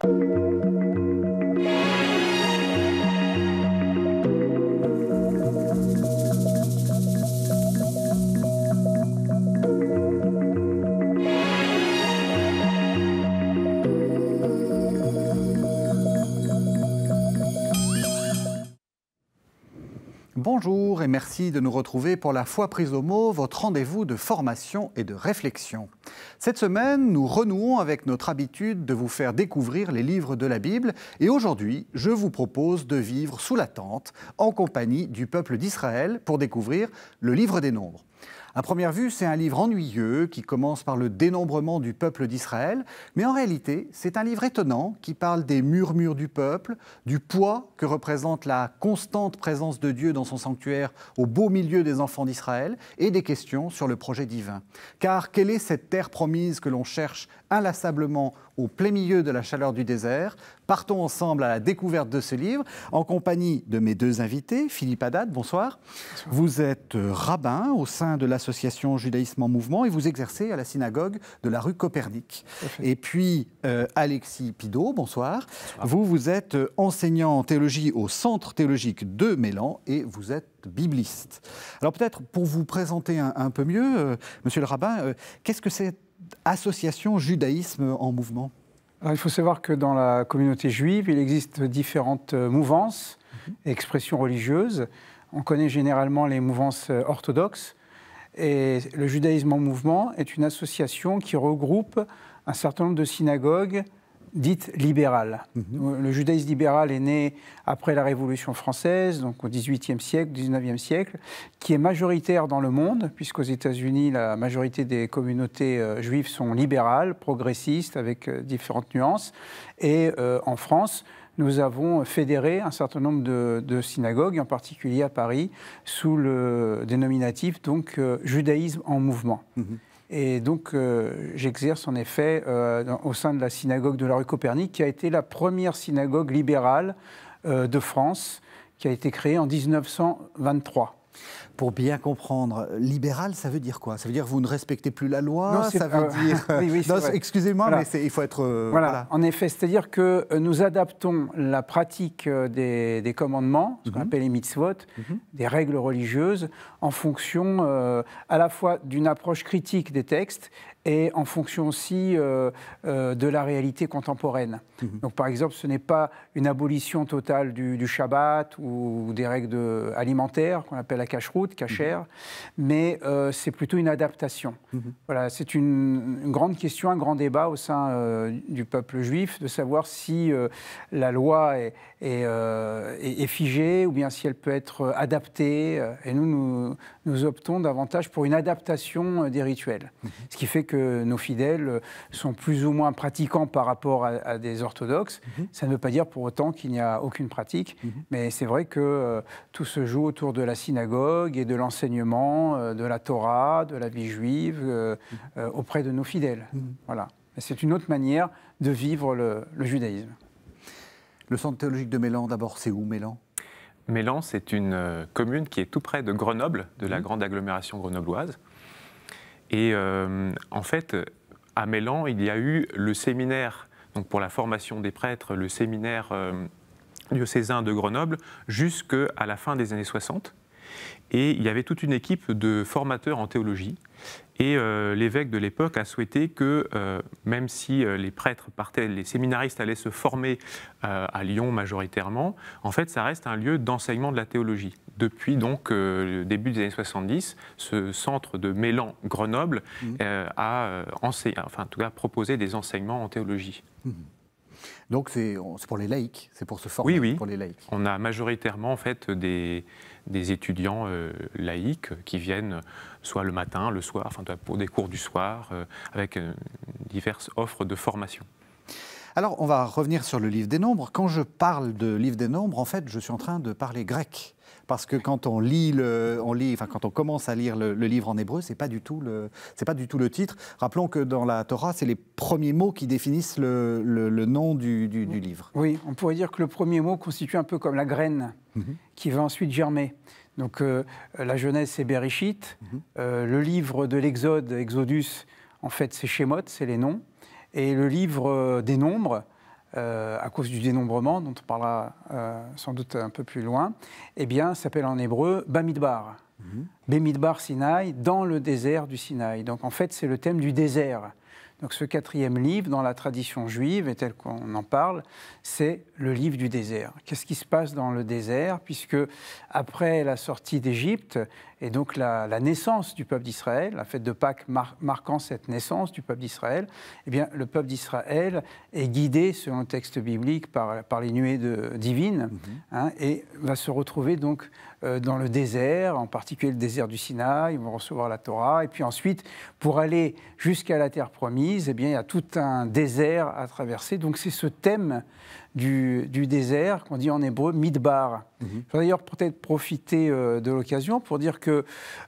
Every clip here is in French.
Thank you. bonjour et merci de nous retrouver pour la fois prise au mot, votre rendez-vous de formation et de réflexion. Cette semaine, nous renouons avec notre habitude de vous faire découvrir les livres de la Bible et aujourd'hui, je vous propose de vivre sous la tente en compagnie du peuple d'Israël pour découvrir le livre des nombres. À première vue, c'est un livre ennuyeux qui commence par le dénombrement du peuple d'Israël, mais en réalité, c'est un livre étonnant qui parle des murmures du peuple, du poids que représente la constante présence de Dieu dans son sanctuaire au beau milieu des enfants d'Israël et des questions sur le projet divin. Car quelle est cette terre promise que l'on cherche inlassablement au plein milieu de la chaleur du désert. Partons ensemble à la découverte de ce livre en compagnie de mes deux invités. Philippe Haddad, bonsoir. Vous êtes euh, rabbin au sein de l'association Judaïsme en Mouvement et vous exercez à la synagogue de la rue Copernic. Et puis euh, Alexis Pidot, bonsoir. Vous, vous êtes euh, enseignant en théologie au Centre théologique de Mélan et vous êtes bibliste. Alors peut-être pour vous présenter un, peu mieux, monsieur le rabbin, qu'est-ce que c'est association judaïsme en mouvement Il faut savoir que dans la communauté juive, il existe différentes euh, mouvances et mhm. expressions religieuses. On connaît généralement les mouvances euh, orthodoxes. Et le judaïsme en mouvement est une association qui regroupe un certain nombre de synagogues, dite libérale. Mhm. Euh, le judaïsme libéral est né après la Révolution française, donc au XVIIIe siècle, XIXe siècle, qui est majoritaire dans le monde, puisqu'aux États-Unis, la majorité des communautés euh, juives sont libérales, progressistes, avec euh, différentes nuances. Et en France, nous avons fédéré un certain nombre de, synagogues, en particulier à Paris, sous le dénominatif donc judaïsme en mouvement. Mhm. Et donc, euh, j'exerce en effet euh, au sein de la synagogue de la rue Copernic, qui a été la première synagogue libérale euh, de France, qui a été créée en 1923 pour bien comprendre, libéral, ça veut dire quoi Ça veut dire que vous ne respectez plus la loi non, Ça veut dire. Excusez-moi, mais il faut être. Euh, voilà. en effet, c'est-à-dire que euh, nous adaptons la pratique euh, des, commandements, ce qu'on mhm. appelle les mitzvot, mhm. des règles religieuses, en fonction à la fois d'une approche critique des textes et en fonction aussi euh, euh, de la réalité contemporaine. Mhm. Donc par exemple, ce n'est pas une abolition totale du, Shabbat ou des règles de, alimentaires qu'on appelle la cacheroute, cachère, mhm. mais euh, c'est plutôt une adaptation. Mhm. Voilà, c'est une, grande question, un grand débat au sein du peuple juif de savoir si la loi est, est, figée ou bien si elle peut être adaptée. Et nous, nous nous optons davantage pour une adaptation euh, des rituels. Mhm. Ce qui fait que nos fidèles euh, sont plus ou moins pratiquants par rapport à, des orthodoxes. Mhm. Ça ne veut pas dire pour autant qu'il n'y a aucune pratique, mhm. mais c'est vrai que euh, tout se joue autour de la synagogue et de l'enseignement de la Torah, de la vie juive auprès de nos fidèles. C'est une autre manière de vivre le, le judaïsme. Le centre théologique de Mélan, d'abord, c'est où Mélan Mélan, c'est une euh, commune qui est tout près de Grenoble, de la mmh. grande agglomération grenobloise. Et euh, en fait, à Mélan, il y a eu le séminaire, donc pour la formation des prêtres, le séminaire euh, diocésain de Grenoble, jusqu'à la fin des années 60. Et il y avait toute une équipe de formateurs en théologie. Et euh, l'évêque de l'époque a souhaité que, euh, même si euh, les prêtres partaient, les séminaristes allaient se former à Lyon majoritairement, en fait, ça reste un lieu d'enseignement de la théologie. Depuis donc le début des années 70, ce centre de Mélan Grenoble mmh. a enfin, en tout cas, proposé des enseignements en théologie. Mmh. Donc c'est pour les laïcs, c'est pour se former oui, pour les laïcs. On a majoritairement en fait des, des étudiants euh, laïcs qui viennent soit le matin, le soir, enfin, pour des cours du soir, euh, avec euh, diverses offres de formation. Alors, on va revenir sur le livre des nombres. Quand je parle de livre des nombres, en fait, je suis en train de parler grec parce que quand on lit le, enfin quand on commence à lire le, livre en hébreu, c'est pas du tout le, c'est pas du tout le titre. Rappelons que dans la Torah, c'est les premiers mots qui définissent le, nom du, livre. Oui, on pourrait dire que le premier mot constitue un peu comme la graine mhm. qui va ensuite germer. Donc euh, la Genèse, c'est Bereshit. Mhm. Euh, le livre de l'Exode, Exodus, en fait, c'est Shemot, c'est les noms. Et le livre euh, des Nombres, euh, à cause du dénombrement, dont on parlera euh, sans doute un peu plus loin, eh bien, s'appelle en hébreu Bamidbar. Mhm. Bamidbar Sinaï, dans le désert du Sinaï. Donc en fait, c'est le thème du désert. Donc ce quatrième livre, dans la tradition juive, et tel qu'on en parle, c'est le livre du désert. Qu'est-ce qui se passe dans le désert Puisque après la sortie d'Égypte, et donc la, naissance du peuple d'Israël, la fête de Pâques marquant cette naissance du peuple d'Israël, eh bien le peuple d'Israël est guidé selon le texte biblique par, par les nuées divines mhm. hein, et va se retrouver donc euh, dans le désert, en particulier le désert du Sinaï, ils vont recevoir la Torah et puis ensuite pour aller jusqu'à la terre promise, eh bien il y a tout un désert à traverser. Donc c'est ce thème du, désert, qu'on dit en hébreu midbar. Mhm. Je vais d'ailleurs peut-être profiter euh, de l'occasion pour dire que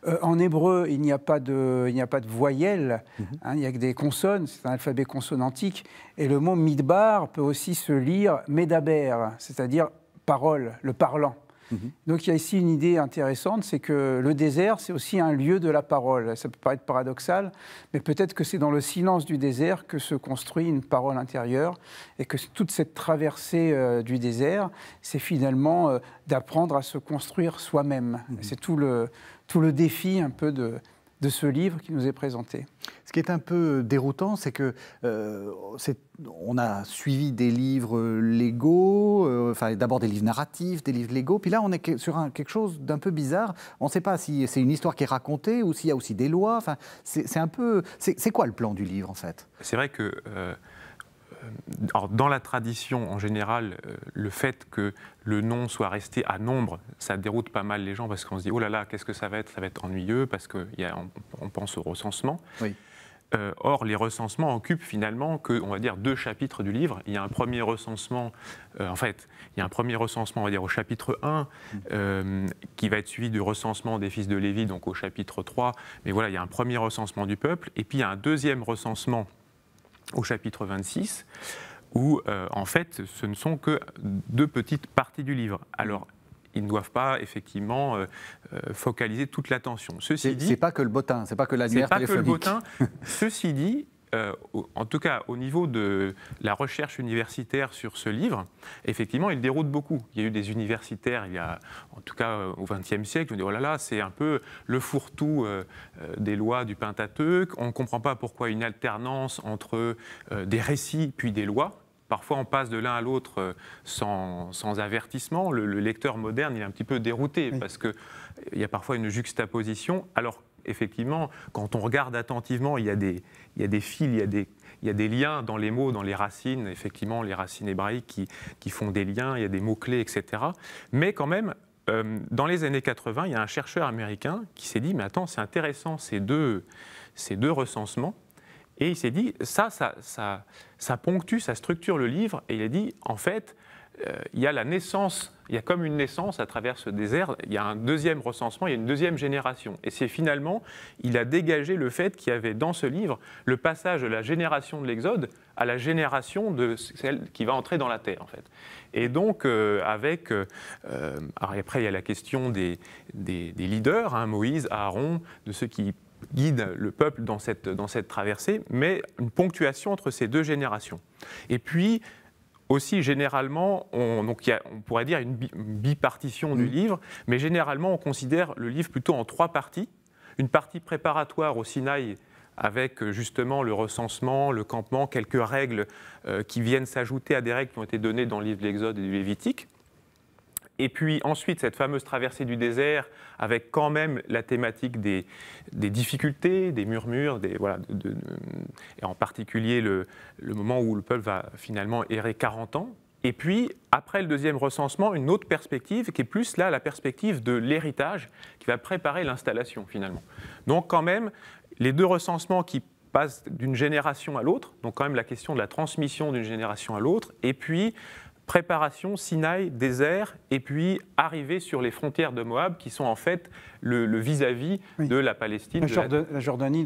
euh, en hébreu, il n'y a pas de, il n'y a pas de voyelle, mhm. hein, il n'y a que des consonnes, c'est un alphabet consonantique, et le mot midbar peut aussi se lire medaber, c'est-à-dire parole, le parlant. Mhm. Donc il y a ici une idée intéressante, c'est que le désert, c'est aussi un lieu de la parole. Ça peut paraître paradoxal, mais peut-être que c'est dans le silence du désert que se construit une parole intérieure et que toute cette traversée euh, du désert, c'est finalement euh, d'apprendre à se construire soi-même. Mhm. C'est tout le défi un peu de, de ce livre qui nous est présenté. Ce qui est un peu déroutant, c'est que euh, on a suivi des livres euh, légaux, euh, enfin d'abord des livres narratifs, des livres légaux, puis là on est sur quelque chose d'un peu bizarre. On ne sait pas si c'est une histoire qui est racontée ou s'il y a aussi des lois. Enfin, c'est un peu, c'est quoi le plan du livre en fait C'est vrai que alors, euh, dans la tradition, en général, euh, le fait que le nom soit resté à nombre, ça déroute pas mal les gens parce qu'on se dit oh là là, qu'est-ce que ça va être Ça va être ennuyeux parce qu'on pense au recensement. Euh, or, les recensements occupent finalement que, on va dire, deux chapitres du livre. Il y a un premier recensement, en fait, il y a un premier recensement, on va dire, au chapitre 1, mm. qui va être suivi du recensement des fils de Lévi, donc au chapitre 3. Mais voilà, il y a un premier recensement du peuple, et puis il y a un deuxième recensement au chapitre 26, où euh, en fait ce ne sont que deux petites parties du livre. Alors ils ne doivent pas effectivement euh, euh, focaliser toute l'attention. Ceci dit, c'est pas que le botin, c'est pas que la pas que le botin, Ceci dit, euh, en tout cas au niveau de la recherche universitaire sur ce livre, effectivement, il déroute beaucoup. Il y a eu des universitaires, il y a, en tout cas euh, au XXe siècle, qui ont dit oh là là, c'est un peu le fourre-tout euh, des lois du Pentateuque. On ne comprend pas pourquoi une alternance entre des récits puis des lois. Parfois, on passe de l'un à l'autre sans, avertissement. Le, lecteur moderne, il est un petit peu dérouté parce qu'il y a parfois une juxtaposition, alors effectivement, quand on regarde attentivement, il y a des, il y a des fils, il y a des, liens dans les mots, dans les racines, effectivement, les racines hébraïques qui, font des liens, il y a des mots-clés, etc. Mais quand même, euh, dans les années 80, il y a un chercheur américain qui s'est dit, mais attends, c'est intéressant ces deux, recensements. Et il s'est dit, ça, ça ponctue, ça structure le livre. Et il a dit, en fait, euh, il y a la naissance, il y a comme une naissance à travers ce désert, il y a un deuxième recensement, il y a une deuxième génération. Et c'est finalement, il a dégagé le fait qu'il y avait dans ce livre le passage de la génération de l'Exode à la génération de celle qui va entrer dans la terre, en fait. Et donc, euh, avec. Euh, après, il y a la question des, leaders, hein, Moïse, Aaron, de ceux qui guident le peuple dans cette traversée, mais une ponctuation entre ces deux générations. Et puis, aussi, généralement, on, pourrait dire une bipartition du mm. livre, mais généralement, on considère le livre plutôt en trois parties. Une partie préparatoire au Sinaï avec euh, justement le recensement, le campement, quelques règles euh, qui viennent s'ajouter à des règles qui ont été données dans le livre de l'Exode et du Lévitique. Et puis ensuite, cette fameuse traversée du désert, avec quand même la thématique des, difficultés, des murmures, des, de, et en particulier le, le, moment où le peuple va finalement errer 40 ans. Et puis, après le deuxième recensement, une autre perspective qui est plus là la perspective de l'héritage qui va préparer l'installation finalement. Donc quand même, les deux recensements qui passent d'une génération à l'autre, donc quand même la question de la transmission d'une génération à l'autre, et puis préparation, Sinaï, désert, et puis arriver sur les frontières de Moab, qui sont en fait le vis-à-vis de la Palestine, la, de la, Jordanie,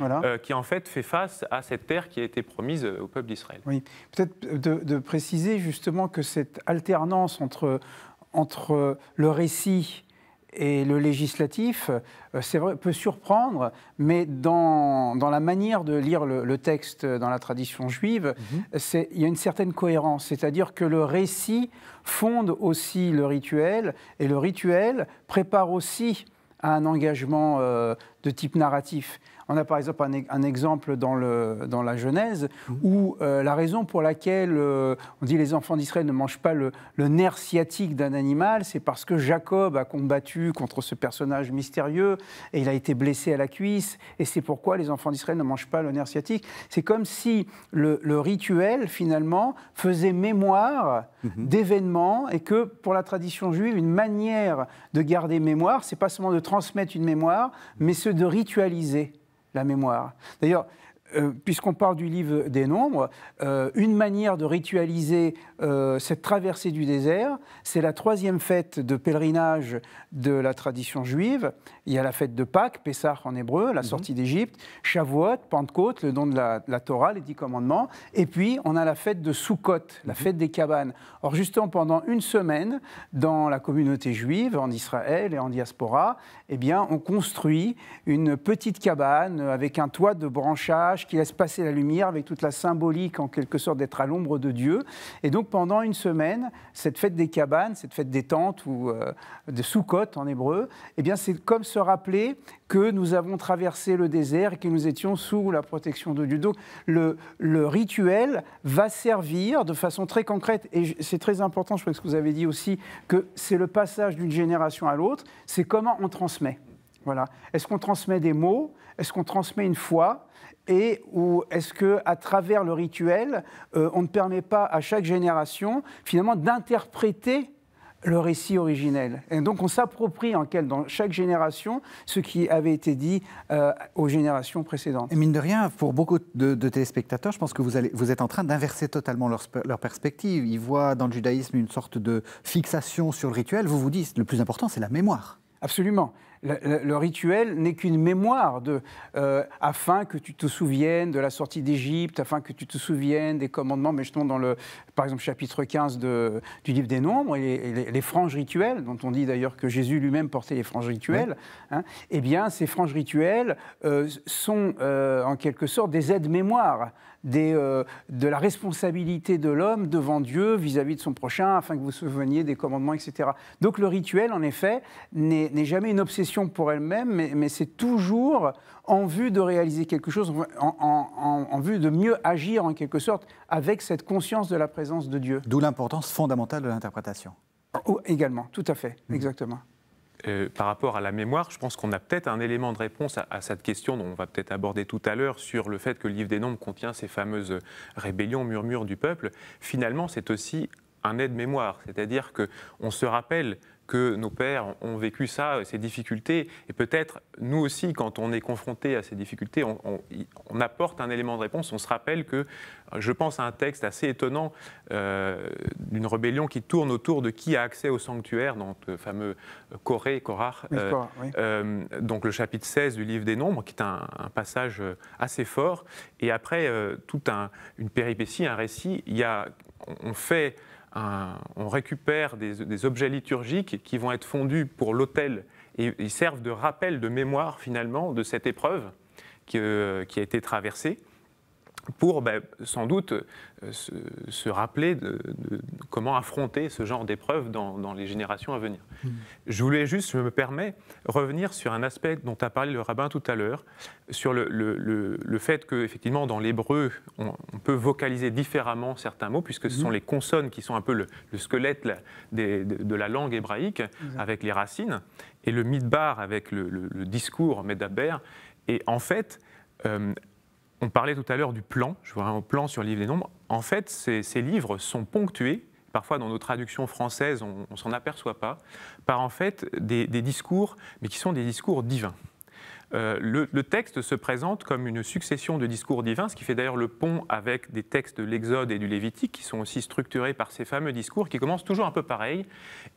euh, qui en fait fait face à cette terre qui a été promise euh, au peuple d'Israël. Oui, peut-être de, préciser justement que cette alternance entre, entre le récit et le législatif, euh, c'est vrai, peut surprendre, mais dans, dans, la manière de lire le, texte dans la tradition juive, mhm. il y a une certaine cohérence, c'est-à-dire que le récit fonde aussi le rituel, et le rituel prépare aussi à un engagement euh, de type narratif. On a par exemple un, exemple dans, la Genèse mm. où euh, la raison pour laquelle euh, on dit les enfants d'Israël ne mangent pas le, nerf sciatique d'un animal, c'est parce que Jacob a combattu contre ce personnage mystérieux et il a été blessé à la cuisse et c'est pourquoi les enfants d'Israël ne mangent pas le nerf sciatique. C'est comme si le, rituel finalement faisait mémoire mm-hmm. d'événements et que pour la tradition juive, une manière de garder mémoire, c'est pas seulement de transmettre une mémoire, mais ce de ritualiser la mémoire. D'ailleurs, euh, puisqu'on parle du livre des nombres, euh, une manière de ritualiser euh, cette traversée du désert, c'est la troisième fête de pèlerinage de la tradition juive. Il y a la fête de Pâques, Pessah en hébreu, la mhm. sortie d'Égypte, Shavuot, Pentecôte, le don de la, Torah, les dix commandements. Et puis, on a la fête de Sukkot, la mhm. fête des cabanes. Or, justement, pendant une semaine, dans la communauté juive, en Israël et en diaspora, eh bien, on construit une petite cabane avec un toit de branchage qui laisse passer la lumière, avec toute la symbolique en quelque sorte d'être à l'ombre de Dieu. Et donc pendant une semaine, cette fête des cabanes, cette fête des tentes ou euh, des de sous en hébreu, eh bien c'est comme se rappeler que nous avons traversé le désert et que nous étions sous la protection de Dieu. Donc le, rituel va servir de façon très concrète, et c'est très important, je crois que ce que vous avez dit aussi, que c'est le passage d'une génération à l'autre, c'est comment on transmet. Voilà. Est-ce qu'on transmet des mots Est-ce qu'on transmet une foi et ou est-ce que à travers le rituel, euh, on ne permet pas à chaque génération finalement d'interpréter le récit originel. Et donc on s'approprie en dans chaque génération ce qui avait été dit euh, aux générations précédentes. Et mine de rien, pour beaucoup de, téléspectateurs, je pense que vous, êtes en train d'inverser totalement leur, leur, perspective. Ils voient dans le judaïsme une sorte de fixation sur le rituel. Vous vous dites, le plus important, c'est la mémoire. Absolument le, rituel n'est qu'une mémoire euh, afin que tu te souviennes de la sortie d'Égypte, afin que tu te souviennes des commandements, mais je justement dans le, par exemple, chapitre 15 du livre des Nombres, et, les, franges rituelles, dont on dit d'ailleurs que Jésus lui-même portait les franges rituelles, hein, eh bien, ces franges rituelles euh, sont euh, en quelque sorte des aides-mémoires euh, de la responsabilité de l'homme devant Dieu vis-à-vis de son prochain, afin que vous souveniez des commandements, etc. Donc le rituel, en effet, n'est jamais une obsession pour elle-même, mais, c'est toujours en vue de réaliser quelque chose, en, vue de mieux agir en quelque sorte avec cette conscience de la présence de Dieu. D'où l'importance fondamentale de l'interprétation. Oh, également, tout à fait, mmh. exactement. Euh, par rapport à la mémoire, je pense qu'on a peut-être un élément de réponse à, cette question dont on va peut-être aborder tout à l'heure sur le fait que le livre des nombres contient ces fameuses rébellions, murmures du peuple. Finalement, c'est aussi un aide-mémoire, c'est-à-dire que on se rappelle que nos pères ont vécu ça, ces difficultés. Et peut-être, nous aussi, quand on est confronté à ces difficultés, on, apporte un élément de réponse. On se rappelle que, euh, je pense à un texte assez étonnant euh, d'une rébellion qui tourne autour de qui a accès au sanctuaire, dans le fameux euh, Corée, Corar. donc le chapitre 16 du livre des Nombres, qui est un, passage assez fort. Et après, toute une péripétie, un récit, il y a, on fait on récupère des, objets liturgiques qui vont être fondus pour l'autel et ils servent de rappel, de mémoire finalement de cette épreuve qui euh, a été traversée pour ben, sans doute euh, se, rappeler de, comment affronter ce genre d'épreuves dans, les générations à venir. Hmm. Je voulais juste, je me permets, revenir sur un aspect dont a parlé le rabbin tout à l'heure, sur le, fait que effectivement dans l'hébreu, on, peut vocaliser différemment certains mots, puisque ce hmm. sont les consonnes qui sont un peu le, squelette de, la langue hébraïque, avec les racines, et le midbar avec le, discours medaber. Et en fait, euh, on parlait tout à l'heure du plan, je vois un plan sur le livre des nombres. En fait, ces, livres sont ponctués, parfois dans nos traductions françaises, on ne s'en aperçoit pas, par en fait des, discours, mais qui sont des discours divins. Euh, le, texte se présente comme une succession de discours divins, ce qui fait d'ailleurs le pont avec des textes de l'Exode et du Lévitique, qui sont aussi structurés par ces fameux discours qui commencent toujours un peu pareil.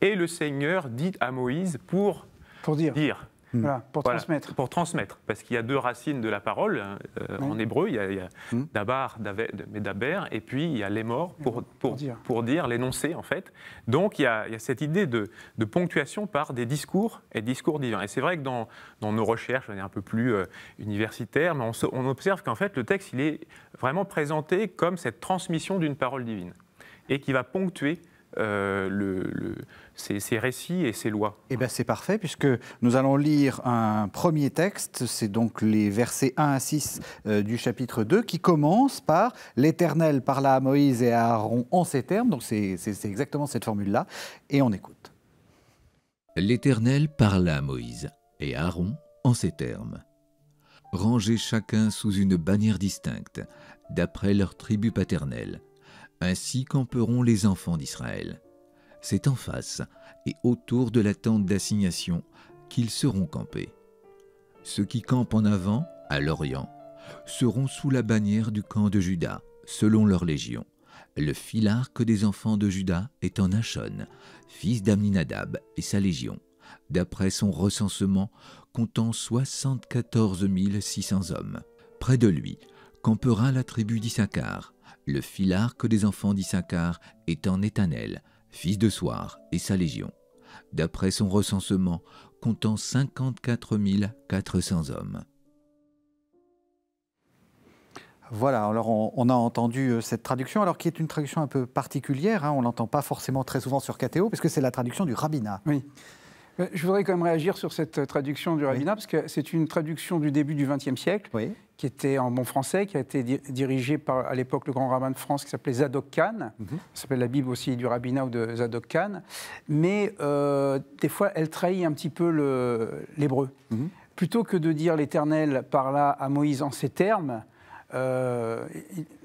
Et le Seigneur dit à Moïse pour, dire Mm. pour transmettre. Pour transmettre, parce qu'il y a deux racines de la parole hein, euh, en hébreu, il y a, mm. dabar, daber, et puis il y a les morts pour, dire, pour dire l'énoncé en fait. Donc il y a, cette idée de, ponctuation par des discours et discours divins. Et c'est vrai que dans, nos recherches, on est un peu plus euh, universitaire, mais on, on observe qu'en fait le texte, il est vraiment présenté comme cette transmission d'une parole divine et qui va ponctuer euh, ces, récits et ces lois. Eh bien c'est parfait puisque nous allons lire un premier texte, c'est donc les versets 1 à 6 euh, du chapitre 2 qui commence par « L'Éternel parla à Moïse et à Aaron en ces termes », donc c'est exactement cette formule-là, et on écoute. L'Éternel parla à Moïse et à Aaron en ces termes. Rangez chacun sous une bannière distincte, d'après leur tribu paternelle, ainsi camperont les enfants d'Israël. C'est en face et autour de la tente d'assignation qu'ils seront campés. Ceux qui campent en avant, à l'Orient, seront sous la bannière du camp de Juda, selon leur légion. Le filarque des enfants de Juda est en Achon, fils d'Amninadab et sa légion, d'après son recensement comptant 74 600 hommes. Près de lui campera la tribu d'Issachar, le filarque des enfants est en Étanel, fils de Soir, et sa légion, d'après son recensement, comptant 54 400 hommes. Voilà, alors on, a entendu euh, cette traduction, alors qui est une traduction un peu particulière, hein, on ne l'entend pas forcément très souvent sur KTO, parce que c'est la traduction du rabbinat. Oui. Euh, je voudrais quand même réagir sur cette euh, traduction du rabbinat, parce que c'est une traduction du début du XXe siècle, oui qui était en bon français, qui a été dirigé par à l'époque le grand rabbin de France qui s'appelait Zadok Khan. Mhm. Ça s'appelle la Bible aussi du rabbinat ou de Zadok Khan. Mais euh, des fois, elle trahit un petit peu l'hébreu. Mhm. Plutôt que de dire l'Éternel parla à Moïse en ces termes, euh,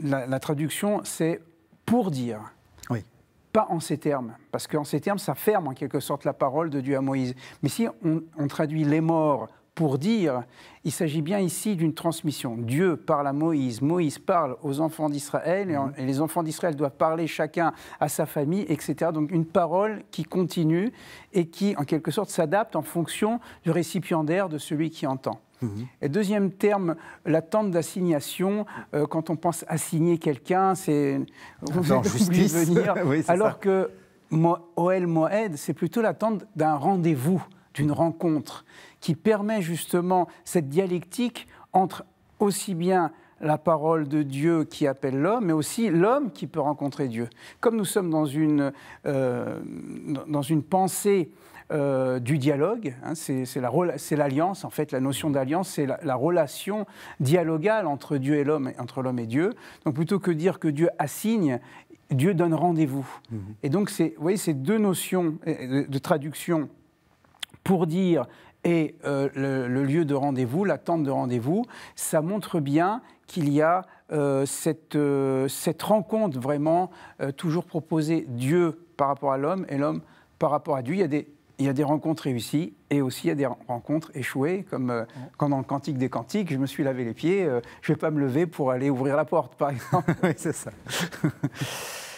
la, traduction c'est pour dire. Pas en ces termes, parce qu'en ces termes, ça ferme en quelque sorte la parole de Dieu à Moïse. Mais si on traduit les morts pour dire, il s'agit bien ici d'une transmission. Dieu parle à Moïse, Moïse parle aux enfants d'Israël, et, mhm. les enfants d'Israël doivent parler chacun à sa famille, etc. Donc une parole qui continue et qui, en quelque sorte, s'adapte en fonction du récipiendaire de celui qui entend. Mhm. Et deuxième terme, l'attente d'assignation. Euh, quand on pense assigner quelqu'un, c'est ah on justice. venir. alors que Oel Moed, c'est plutôt l'attente d'un rendez-vous, d'une rencontre qui permet justement cette dialectique entre aussi bien la parole de Dieu qui appelle l'homme, mais aussi l'homme qui peut rencontrer Dieu. Comme nous sommes dans une, euh, dans une pensée euh, du dialogue. Hein, c'est l'alliance, en fait, la notion d'alliance, c'est la, relation dialogale entre Dieu et l'homme, entre l'homme et Dieu. Donc plutôt que dire que Dieu assigne, Dieu donne rendez-vous. Mm-hmm. Et donc, vous voyez, ces deux notions euh, de traduction pour dire et euh, le, lieu de rendez-vous, l'attente de rendez-vous, ça montre bien qu'il y a euh, cette, euh, cette, rencontre vraiment toujours proposée Dieu par rapport à l'homme et l'homme par rapport à Dieu. Il y a des il y a des rencontres réussies et aussi il y a des rencontres échouées, comme quand dans le Cantique des Cantiques, je me suis lavé les pieds, je ne vais pas me lever pour aller ouvrir la porte, par exemple. oui, c'est ça.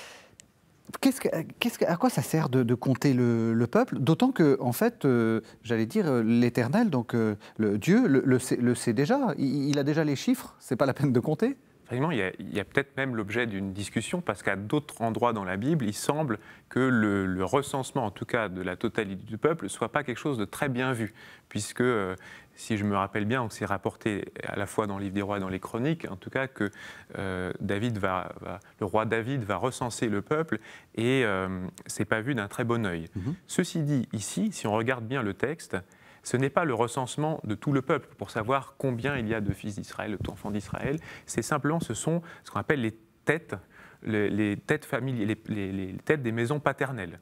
que, à quoi ça sert de, compter le, peuple D'autant que, en fait, euh, j'allais dire, euh, l'Éternel, donc euh, Dieu, le, sait, déjà. Il, a déjà les chiffres. C'est pas la peine de compter. Finalement, il y a, peut-être même l'objet d'une discussion parce qu'à d'autres endroits dans la Bible, il semble que le, recensement, en tout cas de la totalité du peuple, soit pas quelque chose de très bien vu, puisque si je me rappelle bien, c'est rapporté à la fois dans le livre des rois et dans les chroniques, en tout cas que euh, David va, le roi David va recenser le peuple et ce euh, c'est pas vu d'un très bon œil. Mhm. Ceci dit, ici, si on regarde bien le texte, ce n'est pas le recensement de tout le peuple pour savoir combien il y a de fils d'Israël, d'enfants d'Israël, c'est simplement ce sont ce qu'on appelle les têtes, les, têtes familiales, les, les têtes des maisons paternelles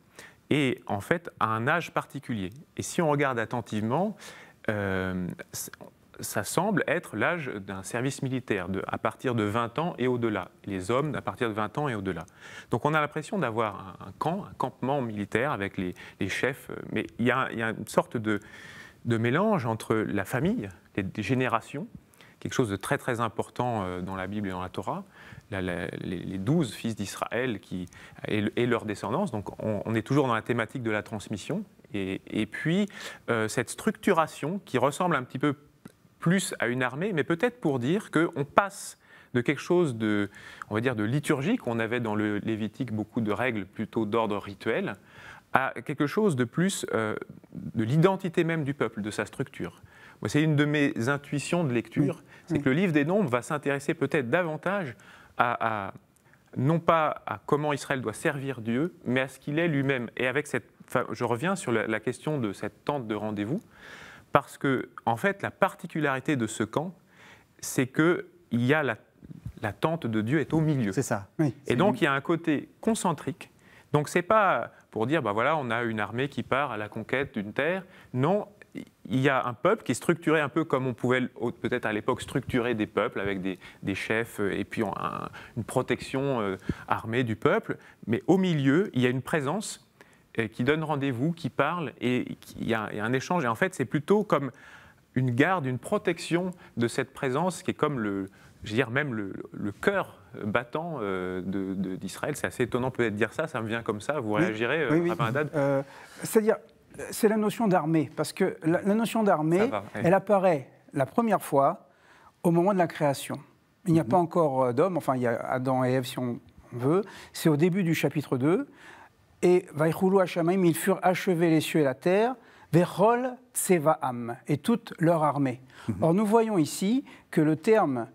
et en fait à un âge particulier. Et si on regarde attentivement, euh, ça semble être l'âge d'un service militaire, à partir de 20 ans et au-delà. Les hommes, à partir de 20 ans et au-delà. Donc on a l'impression d'avoir un, camp, un campement militaire avec les, chefs, euh, mais il y, a, une sorte de, mélange entre la famille, les générations, quelque chose de très très important euh, dans la Bible et dans la Torah, les douze fils d'Israël et, leur descendance. Donc on, est toujours dans la thématique de la transmission et, puis, euh, cette structuration qui ressemble un petit peu plus à une armée, mais peut-être pour dire qu'on passe de quelque chose de, on va dire, de liturgique, on avait dans le Lévitique beaucoup de règles plutôt d'ordre rituel, à quelque chose de plus euh, de l'identité même du peuple, de sa structure. C'est une de mes intuitions de lecture, c'est que le livre des nombres va s'intéresser peut-être davantage à, à, non pas à comment Israël doit servir Dieu, mais à ce qu'il est lui-même. Et avec cette je reviens sur la, question de cette tente de rendez-vous, parce que, en fait, la particularité de ce camp, c'est que y a la, tente de Dieu est au milieu. C'est ça, Et donc, il y a un côté concentrique. Donc, c'est pas pour dire, ben voilà, on a une armée qui part à la conquête d'une terre. Non, il y a un peuple qui est structuré un peu comme on pouvait peut-être à l'époque structurer des peuples avec des, chefs euh, et puis une protection euh, armée du peuple. Mais au milieu, il y a une présence euh, qui donne rendez-vous, qui parle, et il y, a un échange. Et en fait, c'est plutôt comme une garde, une protection de cette présence qui est comme le, je veux dire, même le, cœur battant euh, d'Israël. De, d'Israël. c'est assez étonnant peut-être de dire ça, ça me vient comme ça, vous réagirez, oui, oui, oui. Euh, c'est-à-dire, c'est la notion d'armée, parce que la, notion d'armée, elle apparaît la première fois au moment de la création. Il n'y a mhm. pas encore d'homme, enfin il y a Adam et Ève si on veut, c'est au début du chapitre 2, et Vaichulu ils furent achevés les cieux et la terre, Vechol Tsevaam, et toute leur armée. Mhm. Or, nous voyons ici que le terme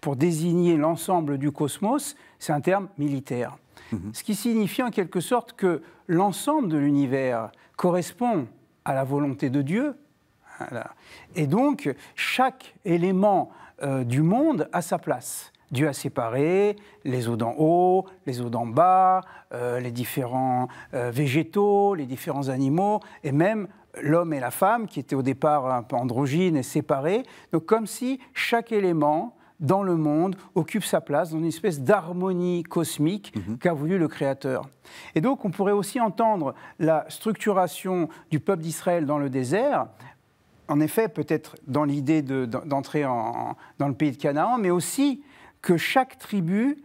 pour désigner l'ensemble du cosmos, c'est un terme militaire. Mhm. Ce qui signifie en quelque sorte que l'ensemble de l'univers correspond à la volonté de Dieu. Et donc, chaque élément euh, du monde a sa place. Dieu a séparé les eaux d'en haut, les eaux d'en bas, euh, les différents euh, végétaux, les différents animaux, et même l'homme et la femme, qui étaient au départ un peu androgynes et séparés. Donc comme si chaque élément dans le monde occupe sa place dans une espèce d'harmonie cosmique mhm. qu'a voulu le Créateur. Et donc on pourrait aussi entendre la structuration du peuple d'Israël dans le désert en effet, peut-être dans l'idée d'entrer dans le pays de Canaan, mais aussi que chaque tribu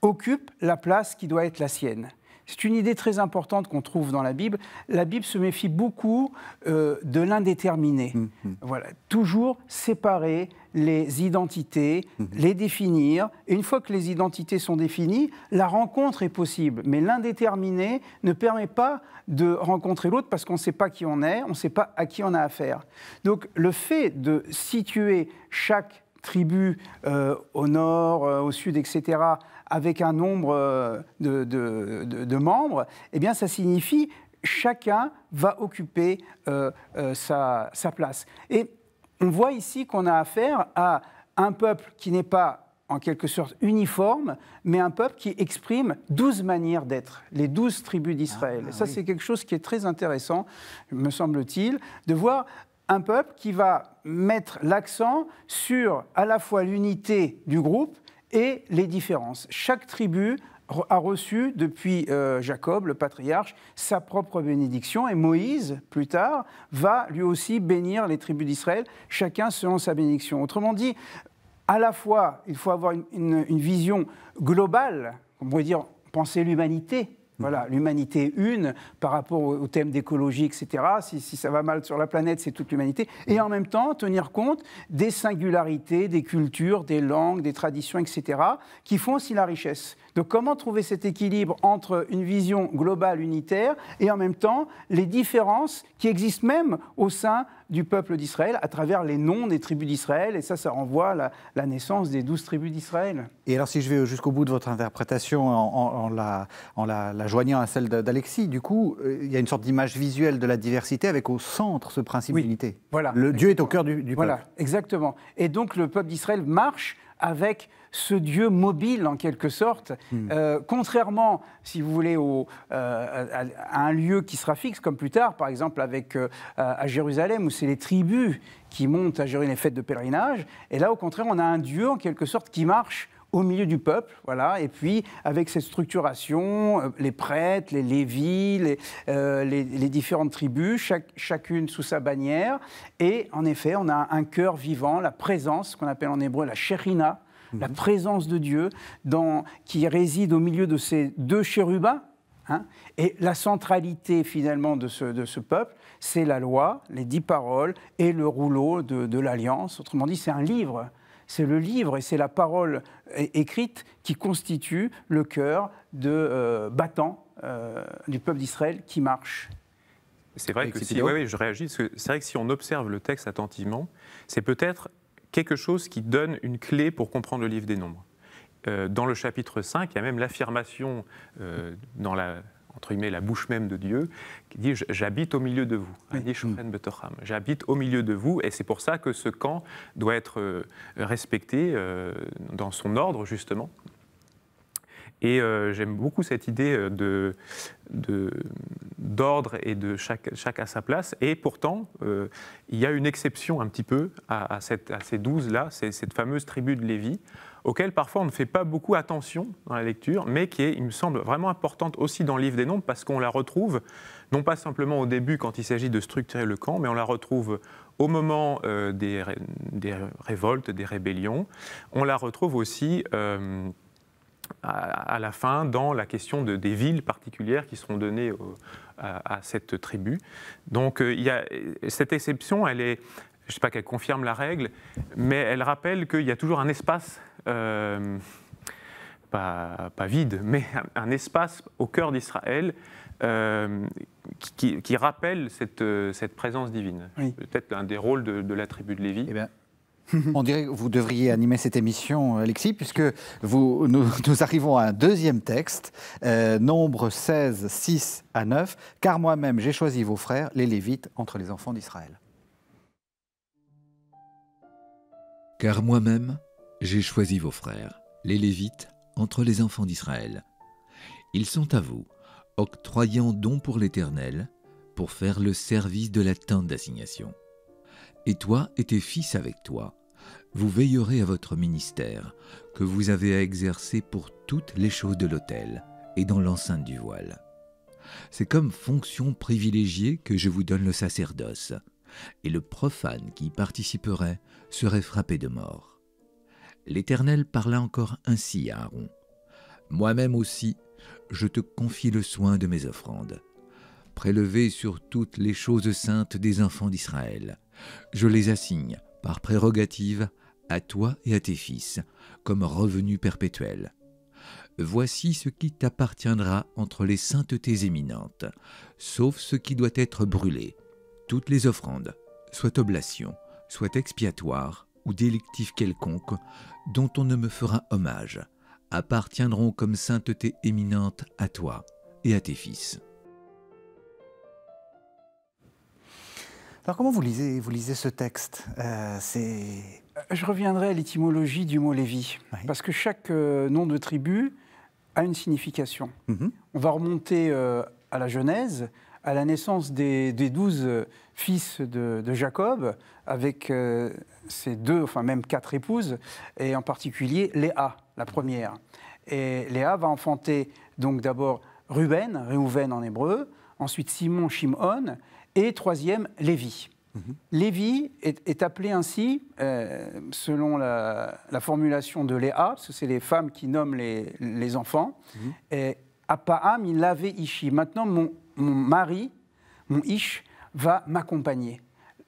occupe la place qui doit être la sienne. C'est une idée très importante qu'on trouve dans la Bible. La Bible se méfie beaucoup euh, de l'indéterminé. Mm-hmm. Voilà, toujours séparer les identités, mm-hmm. les définir. une fois que les identités sont définies, la rencontre est possible. Mais l'indéterminé ne permet pas de rencontrer l'autre parce qu'on ne sait pas qui on est, on ne sait pas à qui on a affaire. Donc le fait de situer chaque tribus euh, au nord, euh, au sud, etc., avec un nombre euh, de, membres, eh bien, ça signifie chacun va occuper sa, place. Et on voit ici qu'on a affaire à un peuple qui n'est pas en quelque sorte uniforme, mais un peuple qui exprime douze manières d'être, les douze tribus d'Israël. Ah, et ah ça, c'est quelque chose qui est très intéressant, me semble-t-il, de voir un peuple qui va mettre l'accent sur à la fois l'unité du groupe et les différences. Chaque tribu a reçu depuis euh, Jacob, le patriarche, sa propre bénédiction, et Moïse, plus tard, va lui aussi bénir les tribus d'Israël, chacun selon sa bénédiction. Autrement dit, à la fois, il faut avoir une, une vision globale, on pourrait dire penser l'humanité, Mm. Voilà, l'humanité une, par rapport au, thèmes thème d'écologie, etc. Si, si, ça va mal sur la planète, c'est toute l'humanité. Et mm. en même temps, tenir compte des singularités, des cultures, des langues, des traditions, etc., qui font aussi la richesse. Donc comment trouver cet équilibre entre une vision globale, unitaire, et en même temps les différences qui existent même au sein du peuple d'Israël à travers les noms des tribus d'Israël. Et ça, ça renvoie à la, naissance des douze tribus d'Israël. Et alors, si je vais jusqu'au bout de votre interprétation en, la, joignant à celle d'Alexis, du coup, euh, il y a une sorte d'image visuelle de la diversité avec au centre ce principe d'unité. Voilà. Le Dieu est au cœur du, du peuple. Voilà, exactement. Et donc, le peuple d'Israël marche avec ce Dieu mobile en quelque sorte, hmm. euh, contrairement, si vous voulez, euh, à, un lieu qui sera fixe, comme plus tard, par exemple avec euh, à Jérusalem, où c'est les tribus qui montent à Jérusalem les fêtes de pèlerinage. Et là, au contraire, on a un Dieu en quelque sorte qui marche au milieu du peuple, voilà, et puis avec cette structuration, euh, les prêtres, les lévis, euh, les, différentes tribus, chacune sous sa bannière, et en effet, on a un cœur vivant, la présence, qu'on appelle en hébreu la shérina, la mhm. présence de Dieu dans, qui réside au milieu de ces deux chérubins, hein. et la centralité finalement de ce, de ce peuple, c'est la loi, les dix paroles et le rouleau de, de l'alliance. Autrement dit, c'est un livre c'est le livre et c'est la parole euh, écrite qui constitue le cœur de euh, battant euh, du peuple d'Israël qui marche. C'est vrai, que si, je réagis, c'est vrai que si on observe le texte attentivement, c'est peut-être quelque chose qui donne une clé pour comprendre le livre des nombres. dans le chapitre 5, il y a même l'affirmation dans la entre guillemets, la bouche même de Dieu, qui dit J'habite au milieu de vous. Hein, mm. J'habite au milieu de vous, et c'est pour ça que ce camp doit être euh, respecté euh, dans son ordre, justement. Et euh, j'aime beaucoup cette idée de, d'ordre et de chaque, à sa place. Et pourtant, il y a une exception un petit peu à, à ces douze-là, c'est cette fameuse tribu de Lévi, auquel parfois on ne fait pas beaucoup attention dans la lecture, mais qui est, il me semble, vraiment importante aussi dans le livre des nombres, parce qu'on la retrouve, non pas simplement au début quand il s'agit de structurer le camp, mais on la retrouve au moment euh, des, des, révoltes, des rébellions. On la retrouve aussi... Euh, à, la fin, dans la question de, des villes particulières qui seront données à, cette tribu. Donc, euh, il cette exception, elle est, je ne sais pas qu'elle confirme la règle, mais elle rappelle qu'il y a toujours un espace euh, pas, vide, mais un, espace au cœur d'Israël euh, qui, rappelle cette, présence divine. Peut-être un des rôles de, la tribu de Lévi. Eh on dirait que vous devriez animer cette émission, Alexis, puisque vous, nous, arrivons à un deuxième texte, euh, nombre 16, 6 à 9, car moi-même j'ai choisi vos frères, les Lévites, entre les enfants d'Israël. Car moi-même j'ai choisi vos frères, les Lévites, entre les enfants d'Israël. Ils sont à vous, octroyant don pour l'Éternel, pour faire le service de la tente d'assignation. Et toi et tes fils avec toi, vous veillerez à votre ministère, que vous avez à exercer pour toutes les choses de l'autel et dans l'enceinte du voile. C'est comme fonction privilégiée que je vous donne le sacerdoce, et le profane qui y participerait serait frappé de mort. L'Éternel parla encore ainsi à Aaron. Moi-même aussi, je te confie le soin de mes offrandes, prélevées sur toutes les choses saintes des enfants d'Israël. Je les assigne, par prérogative, à toi et à tes fils, comme revenu perpétuel. Voici ce qui t'appartiendra entre les saintetés éminentes, sauf ce qui doit être brûlé. Toutes les offrandes, soit oblation, soit expiatoires, ou délectif quelconque dont on ne me fera hommage, appartiendront comme sainteté éminente à toi et à tes fils. Alors comment vous lisez, vous lisez ce texte euh, Je reviendrai à l'étymologie du mot Lévi, parce que chaque euh, nom de tribu a une signification. Mhm. On va remonter euh, à la Genèse, à la naissance des, douze euh, fils de, Jacob, avec euh, ses deux, enfin même quatre épouses, et en particulier Léa, la première. Et Léa va enfanter donc d'abord Ruben, Réhouven en hébreu, ensuite Simon, Shimon, et troisième Lévi. Mhm. Lévi est, appelé ainsi, euh, selon la, formulation de Léa, parce que c'est les femmes qui nomment les, enfants, mhm. et Apaam, il avait Ishi. Maintenant, mon, mon mari, mon ish, va m'accompagner.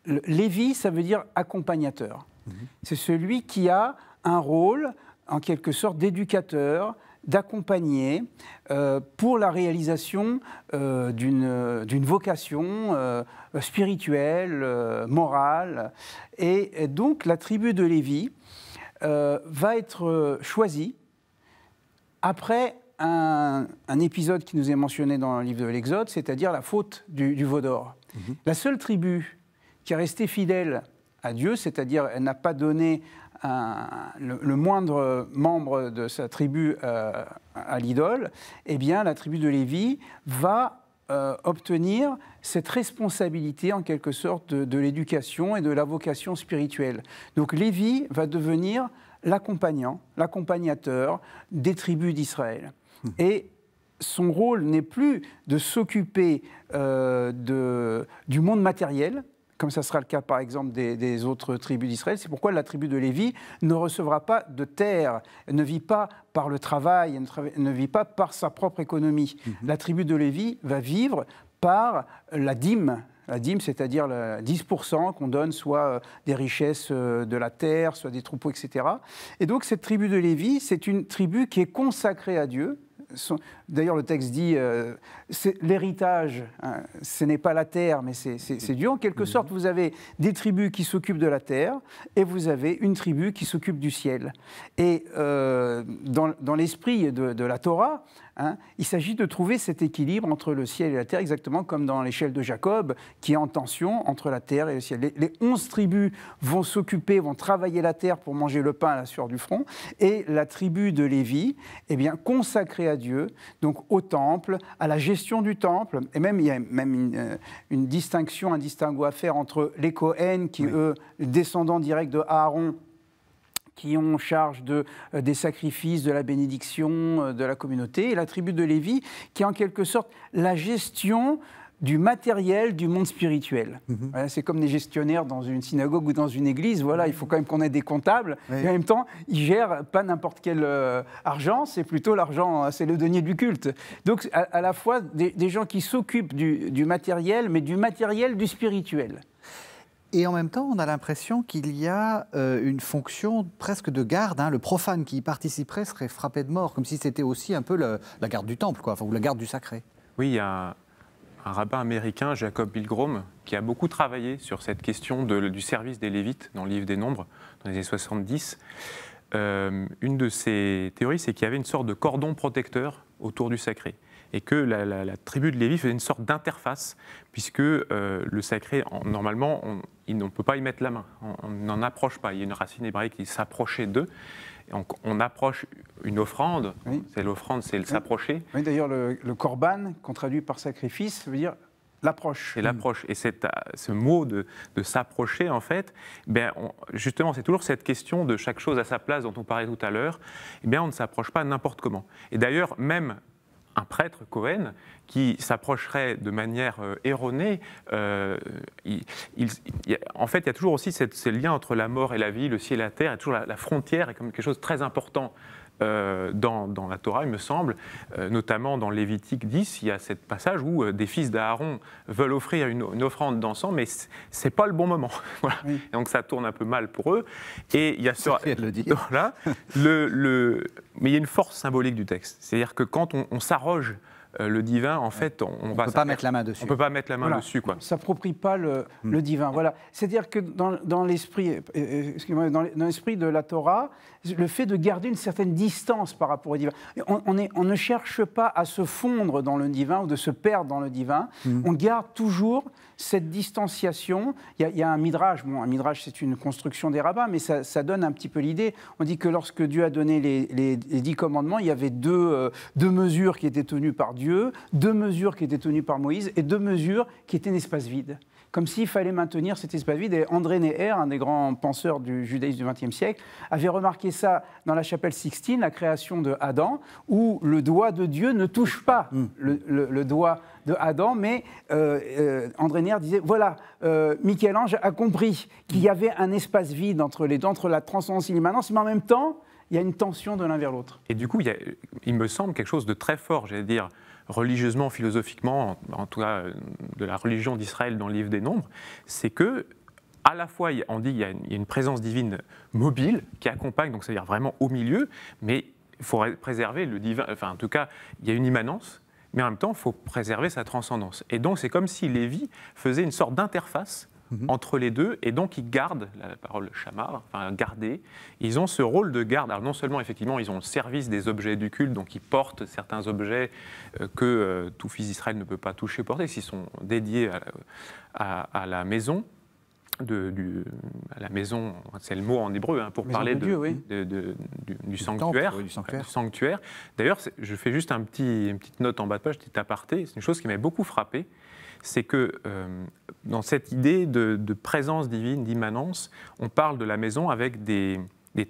Lévi, ça veut dire accompagnateur. Mhm. C'est celui qui a un rôle, en quelque sorte, d'éducateur, d'accompagner euh, pour la réalisation euh, euh, d'une vocation spirituelle, morale. et, donc la tribu de Lévi va être choisie après un, épisode qui nous est mentionné dans le livre de l'Exode, c'est-à-dire la faute du, du veau d'or. Mhm. La seule tribu qui a resté fidèle à Dieu, c'est-à-dire elle n'a pas donné le, moindre membre de sa tribu euh, à l'idole, eh bien la tribu de Lévi va euh, obtenir cette responsabilité en quelque sorte de, de l'éducation et de la vocation spirituelle. Donc Lévi va devenir l'accompagnant, l'accompagnateur des tribus d'Israël. Et son rôle n'est plus de s'occuper euh, du monde matériel, comme ça sera le cas par exemple des, autres tribus d'Israël. C'est pourquoi la tribu de Lévi ne recevra pas de terre, ne vit pas par le travail, ne, ne vit pas par sa propre économie. Mm-hmm. La tribu de Lévi va vivre par la dîme. La dîme, c'est-à-dire 10% qu'on donne soit euh, des richesses euh, de la terre, soit des troupeaux, etc. Et donc cette tribu de Lévi, c'est une tribu qui est consacrée à Dieu, D'ailleurs, le texte dit euh, l'héritage, hein. ce n'est pas la terre, mais c'est Dieu. En quelque mm-hmm. sorte, vous avez des tribus qui s'occupent de la terre et vous avez une tribu qui s'occupe du ciel. Et euh, dans, l'esprit de, la Torah, hein, il s'agit de trouver cet équilibre entre le ciel et la terre, exactement comme dans l'échelle de Jacob, qui est en tension entre la terre et le ciel. Les, onze tribus vont s'occuper, vont travailler la terre pour manger le pain à la sueur du front, et la tribu de Lévi, eh bien, consacrée à Dieu, donc au temple, à la gestion question du temple, et même il y a même euh, une, distinction, un distinguo à faire entre les Cohen, qui eux, descendants directs de Aaron, qui ont charge de, euh, des sacrifices, de la bénédiction euh, de la communauté, et la tribu de Lévi, qui est en quelque sorte la gestion du matériel du monde spirituel. Mhm. c'est comme les gestionnaires dans une synagogue ou dans une église. Voilà, il faut quand même qu'on ait des comptables. en même temps, ils gèrent pas n'importe quel euh, argent, c'est plutôt l'argent, euh, c'est le denier du culte. Donc, à, la fois des, gens qui s'occupent du, matériel, mais du matériel du spirituel. Et en même temps, on a l'impression qu'il y a euh, une fonction presque de garde. Hein. Le profane qui y participerait serait frappé de mort, comme si c'était aussi un peu la garde du temple, quoi, ou la garde du sacré. Oui, il y a un rabbin américain, Jacob Pilgrom, qui a beaucoup travaillé sur cette question du service des Lévites dans le livre des Nombres, dans les années 70. Euh, une de ses théories, c'est qu'il y avait une sorte de cordon protecteur autour du sacré et que la, tribu de Lévi faisait une sorte d'interface, puisque euh, le sacré, normalement, il, on ne peut pas y mettre la main, on n'en approche pas. Il y a une racine hébraïque qui s'approchait d'eux, on, approche une offrande. C'est l'offrande, c'est le s'approcher. Oui, d'ailleurs, le, le, corban, qu'on traduit par sacrifice, veut dire l'approche. C'est l'approche. Et euh, ce mot de, s'approcher, en fait, ben, justement, c'est toujours cette question de chaque chose à sa place dont on parlait tout à l'heure. Eh bien, on ne s'approche pas n'importe comment. Et d'ailleurs, même un prêtre, Cohen, qui s'approcherait de manière euh, erronée. Euh, en fait, il y a toujours aussi ce lien entre la mort et la vie, le ciel et la terre, et toujours la, frontière est comme quelque chose de très important euh, dans, la Torah, il me semble, euh, notamment dans Lévitique 10, il y a ce passage où euh, des fils d'Aaron veulent offrir une, offrande d'encens, mais c'est pas le bon moment. Donc ça tourne un peu mal pour eux. Et il y a ce, le dire. Voilà, le, mais il y a une force symbolique du texte. C'est-à-dire que quand on, s'arroge le divin, en fait, on, ne peut pas mettre la main dessus. On peut pas mettre la main dessus, quoi. s'approprie pas le, hmm. divin. Voilà. C'est-à-dire que dans, dans l'esprit de la Torah, le fait de garder une certaine distance par rapport au divin. On, ne cherche pas à se fondre dans le divin ou de se perdre dans le divin. Mm. On garde toujours cette distanciation. Il y, a un midrage. Bon, un midrage, c'est une construction des rabbins, mais ça, donne un petit peu l'idée. On dit que lorsque Dieu a donné les, dix commandements, il y avait euh, deux, mesures qui étaient tenues par Dieu, deux mesures qui étaient tenues par Moïse et deux mesures qui étaient un espace vide comme s'il fallait maintenir cet espace vide. Et André Neher, un des grands penseurs du judaïsme du XXe siècle, avait remarqué ça dans la chapelle Sixtine, la création de Adam, où le doigt de Dieu ne touche pas hmm. le, doigt de Adam, mais euh, euh, André Neher disait, voilà, euh, Michel-Ange a compris qu'il y avait un espace vide entre les deux, entre la transcendance et l'immanence, mais en même temps, il y a une tension de l'un vers l'autre. Et du coup, il, il me semble quelque chose de très fort, j'allais dire, religieusement, philosophiquement, en, tout cas euh, de la religion d'Israël dans le livre des Nombres, c'est que à la fois, on dit il y a une, y a une présence divine mobile qui accompagne, donc c'est-à-dire vraiment au milieu, mais il faut préserver le divin, enfin en tout cas, il y a une immanence, mais en même temps, il faut préserver sa transcendance. Et donc, c'est comme si Lévi faisait une sorte d'interface Mhm. entre les deux, et donc ils gardent, la parole chamar, enfin garder, ils ont ce rôle de garde. Alors non seulement effectivement ils ont le service des objets du culte, donc ils portent certains objets euh, que euh, tout fils d'Israël ne peut pas toucher porter, s'ils sont dédiés à, la maison, de, du, à la maison, c'est le mot en hébreu, hein, pour parler de, de, du, sanctuaire, euh, du, sanctuaire. D'ailleurs, je fais juste un petit, une petite note en bas de page, petit aparté. C'est une chose qui m'a beaucoup frappé, c'est que dans cette idée de, présence divine, d'immanence, on parle de la maison avec des,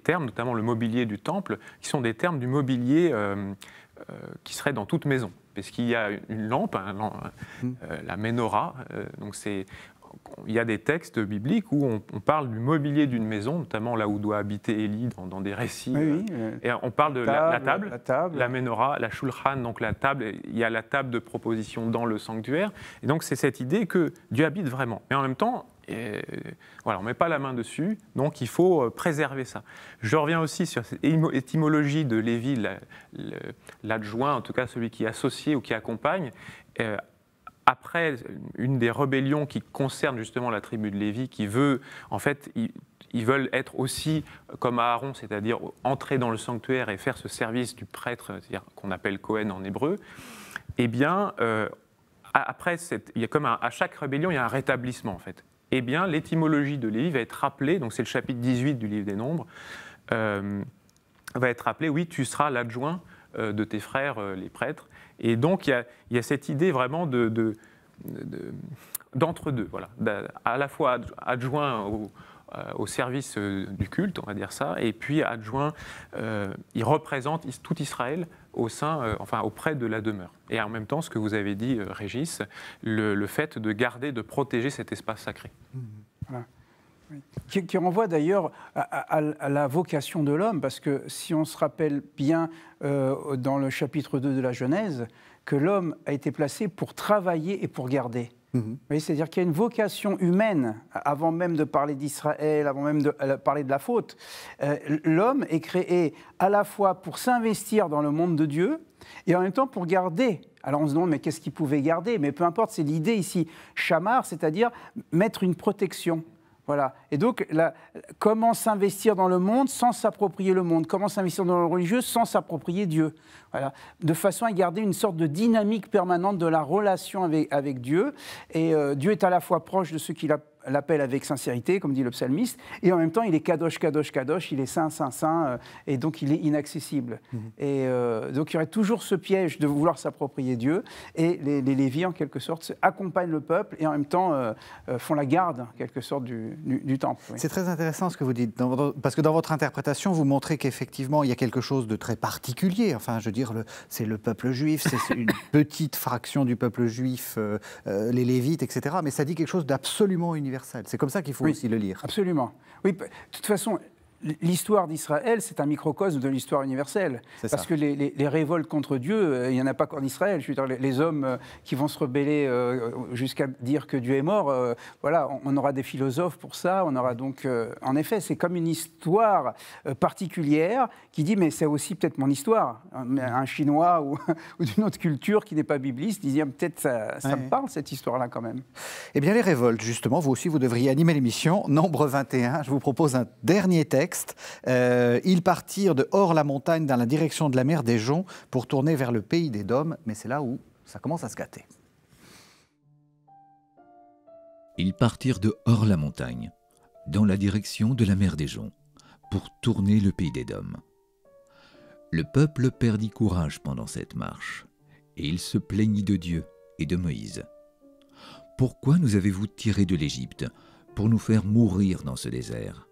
termes, notamment le mobilier du temple, qui sont des termes du mobilier euh, euh, qui serait dans toute maison. Parce qu'il y a une lampe, mm. euh, la menorah, donc c'est il y a des textes bibliques où on, parle du mobilier d'une maison, notamment là où doit habiter Élie dans, des récits. Euh, euh, et on parle de la, table, la, table, la menorah, la shulchan, donc la table. Il y a la table de proposition dans le sanctuaire. Et donc c'est cette idée que Dieu habite vraiment. Mais en même temps, voilà, on ne met pas la main dessus, donc il faut euh, préserver ça. Je reviens aussi sur cette étymologie de Lévi, l'adjoint, en tout cas celui qui est associé ou qui accompagne, après une des rébellions qui concerne justement la tribu de Lévi, qui veut, en fait, ils, veulent être aussi comme Aaron, c'est-à-dire entrer dans le sanctuaire et faire ce service du prêtre, c'est-à-dire qu'on appelle Cohen en hébreu, eh bien, euh, après, il y a comme à chaque rébellion, il y a un rétablissement, en fait. Eh bien, l'étymologie de Lévi va être rappelée, donc c'est le chapitre 18 du livre des Nombres, euh, va être rappelée, oui, tu seras l'adjoint euh, de tes frères, les prêtres, et donc, il y a, cette idée vraiment de, d'entre-deux, voilà, à la fois adjoint au, euh, service euh, du culte, on va dire ça, et puis adjoint, euh, il représente tout Israël au sein, enfin auprès de la demeure. Et en même temps, ce que vous avez dit, Régis, le, fait de garder, de protéger cet espace sacré. Mmh. Voilà. Qui, renvoie d'ailleurs à, la vocation de l'homme, parce que si on se rappelle bien euh, dans le chapitre 2 de la Genèse, que l'homme a été placé pour travailler et pour garder. Mhm. C'est-à-dire qu'il y a une vocation humaine, avant même de parler d'Israël, avant même de euh, parler de la faute. Euh, l'homme est créé à la fois pour s'investir dans le monde de Dieu et en même temps pour garder. Alors on se demande, mais qu'est-ce qu'il pouvait garder Mais peu importe, c'est l'idée ici, chamar, c'est-à-dire mettre une protection. Et donc, comment s'investir dans le monde sans s'approprier le monde Comment s'investir dans le religieux sans s'approprier Dieu de façon à garder une sorte de dynamique permanente de la relation avec, avec Dieu. Et euh, Dieu est à la fois proche de ceux qui l'appellent avec sincérité, comme dit le psalmiste, et en même temps, il est kadosh, kadosh, kadosh, il est saint, saint, saint, euh, et donc il est inaccessible. Mhm. Et euh, donc il y aurait toujours ce piège de vouloir s'approprier Dieu, et les, les, en quelque sorte, accompagnent le peuple et en même temps font la garde, en quelque sorte, du, temple. C'est très intéressant ce que vous dites, parce que dans votre interprétation, vous montrez qu'effectivement, il y a quelque chose de très particulier, enfin, je dis c'est le peuple juif, c'est une petite fraction du peuple juif, euh, euh, les Lévites, etc. Mais ça dit quelque chose d'absolument universel. C'est comme ça qu'il faut aussi le lire. Absolument. Oui, de toute façon, l'histoire d'Israël, c'est un microcosme de l'histoire universelle. Parce que les, révoltes contre Dieu, euh, il n'y en a pas qu'en Israël. Je les, hommes euh, qui vont se rebeller euh, jusqu'à dire que Dieu est mort, voilà, on, aura des philosophes pour ça. On aura donc, en effet, c'est comme une histoire particulière qui dit, mais c'est aussi peut-être mon histoire. Un Chinois ou, d'une autre culture qui n'est pas bibliste disait, peut-être ça, ça me parle cette histoire-là quand même. Eh bien, les révoltes, justement, vous aussi, vous devriez animer l'émission Nombre 21. Je vous propose un dernier texte euh, ils partirent de hors la montagne dans la direction de la mer des Joncs pour tourner vers le pays des Dômes, mais c'est là où ça commence à se gâter. Ils partirent de hors la montagne, dans la direction de la mer des Joncs, pour tourner le pays des Dômes. Le peuple perdit courage pendant cette marche, et il se plaignit de Dieu et de Moïse. Pourquoi nous avez-vous tirés de l'Égypte pour nous faire mourir dans ce désert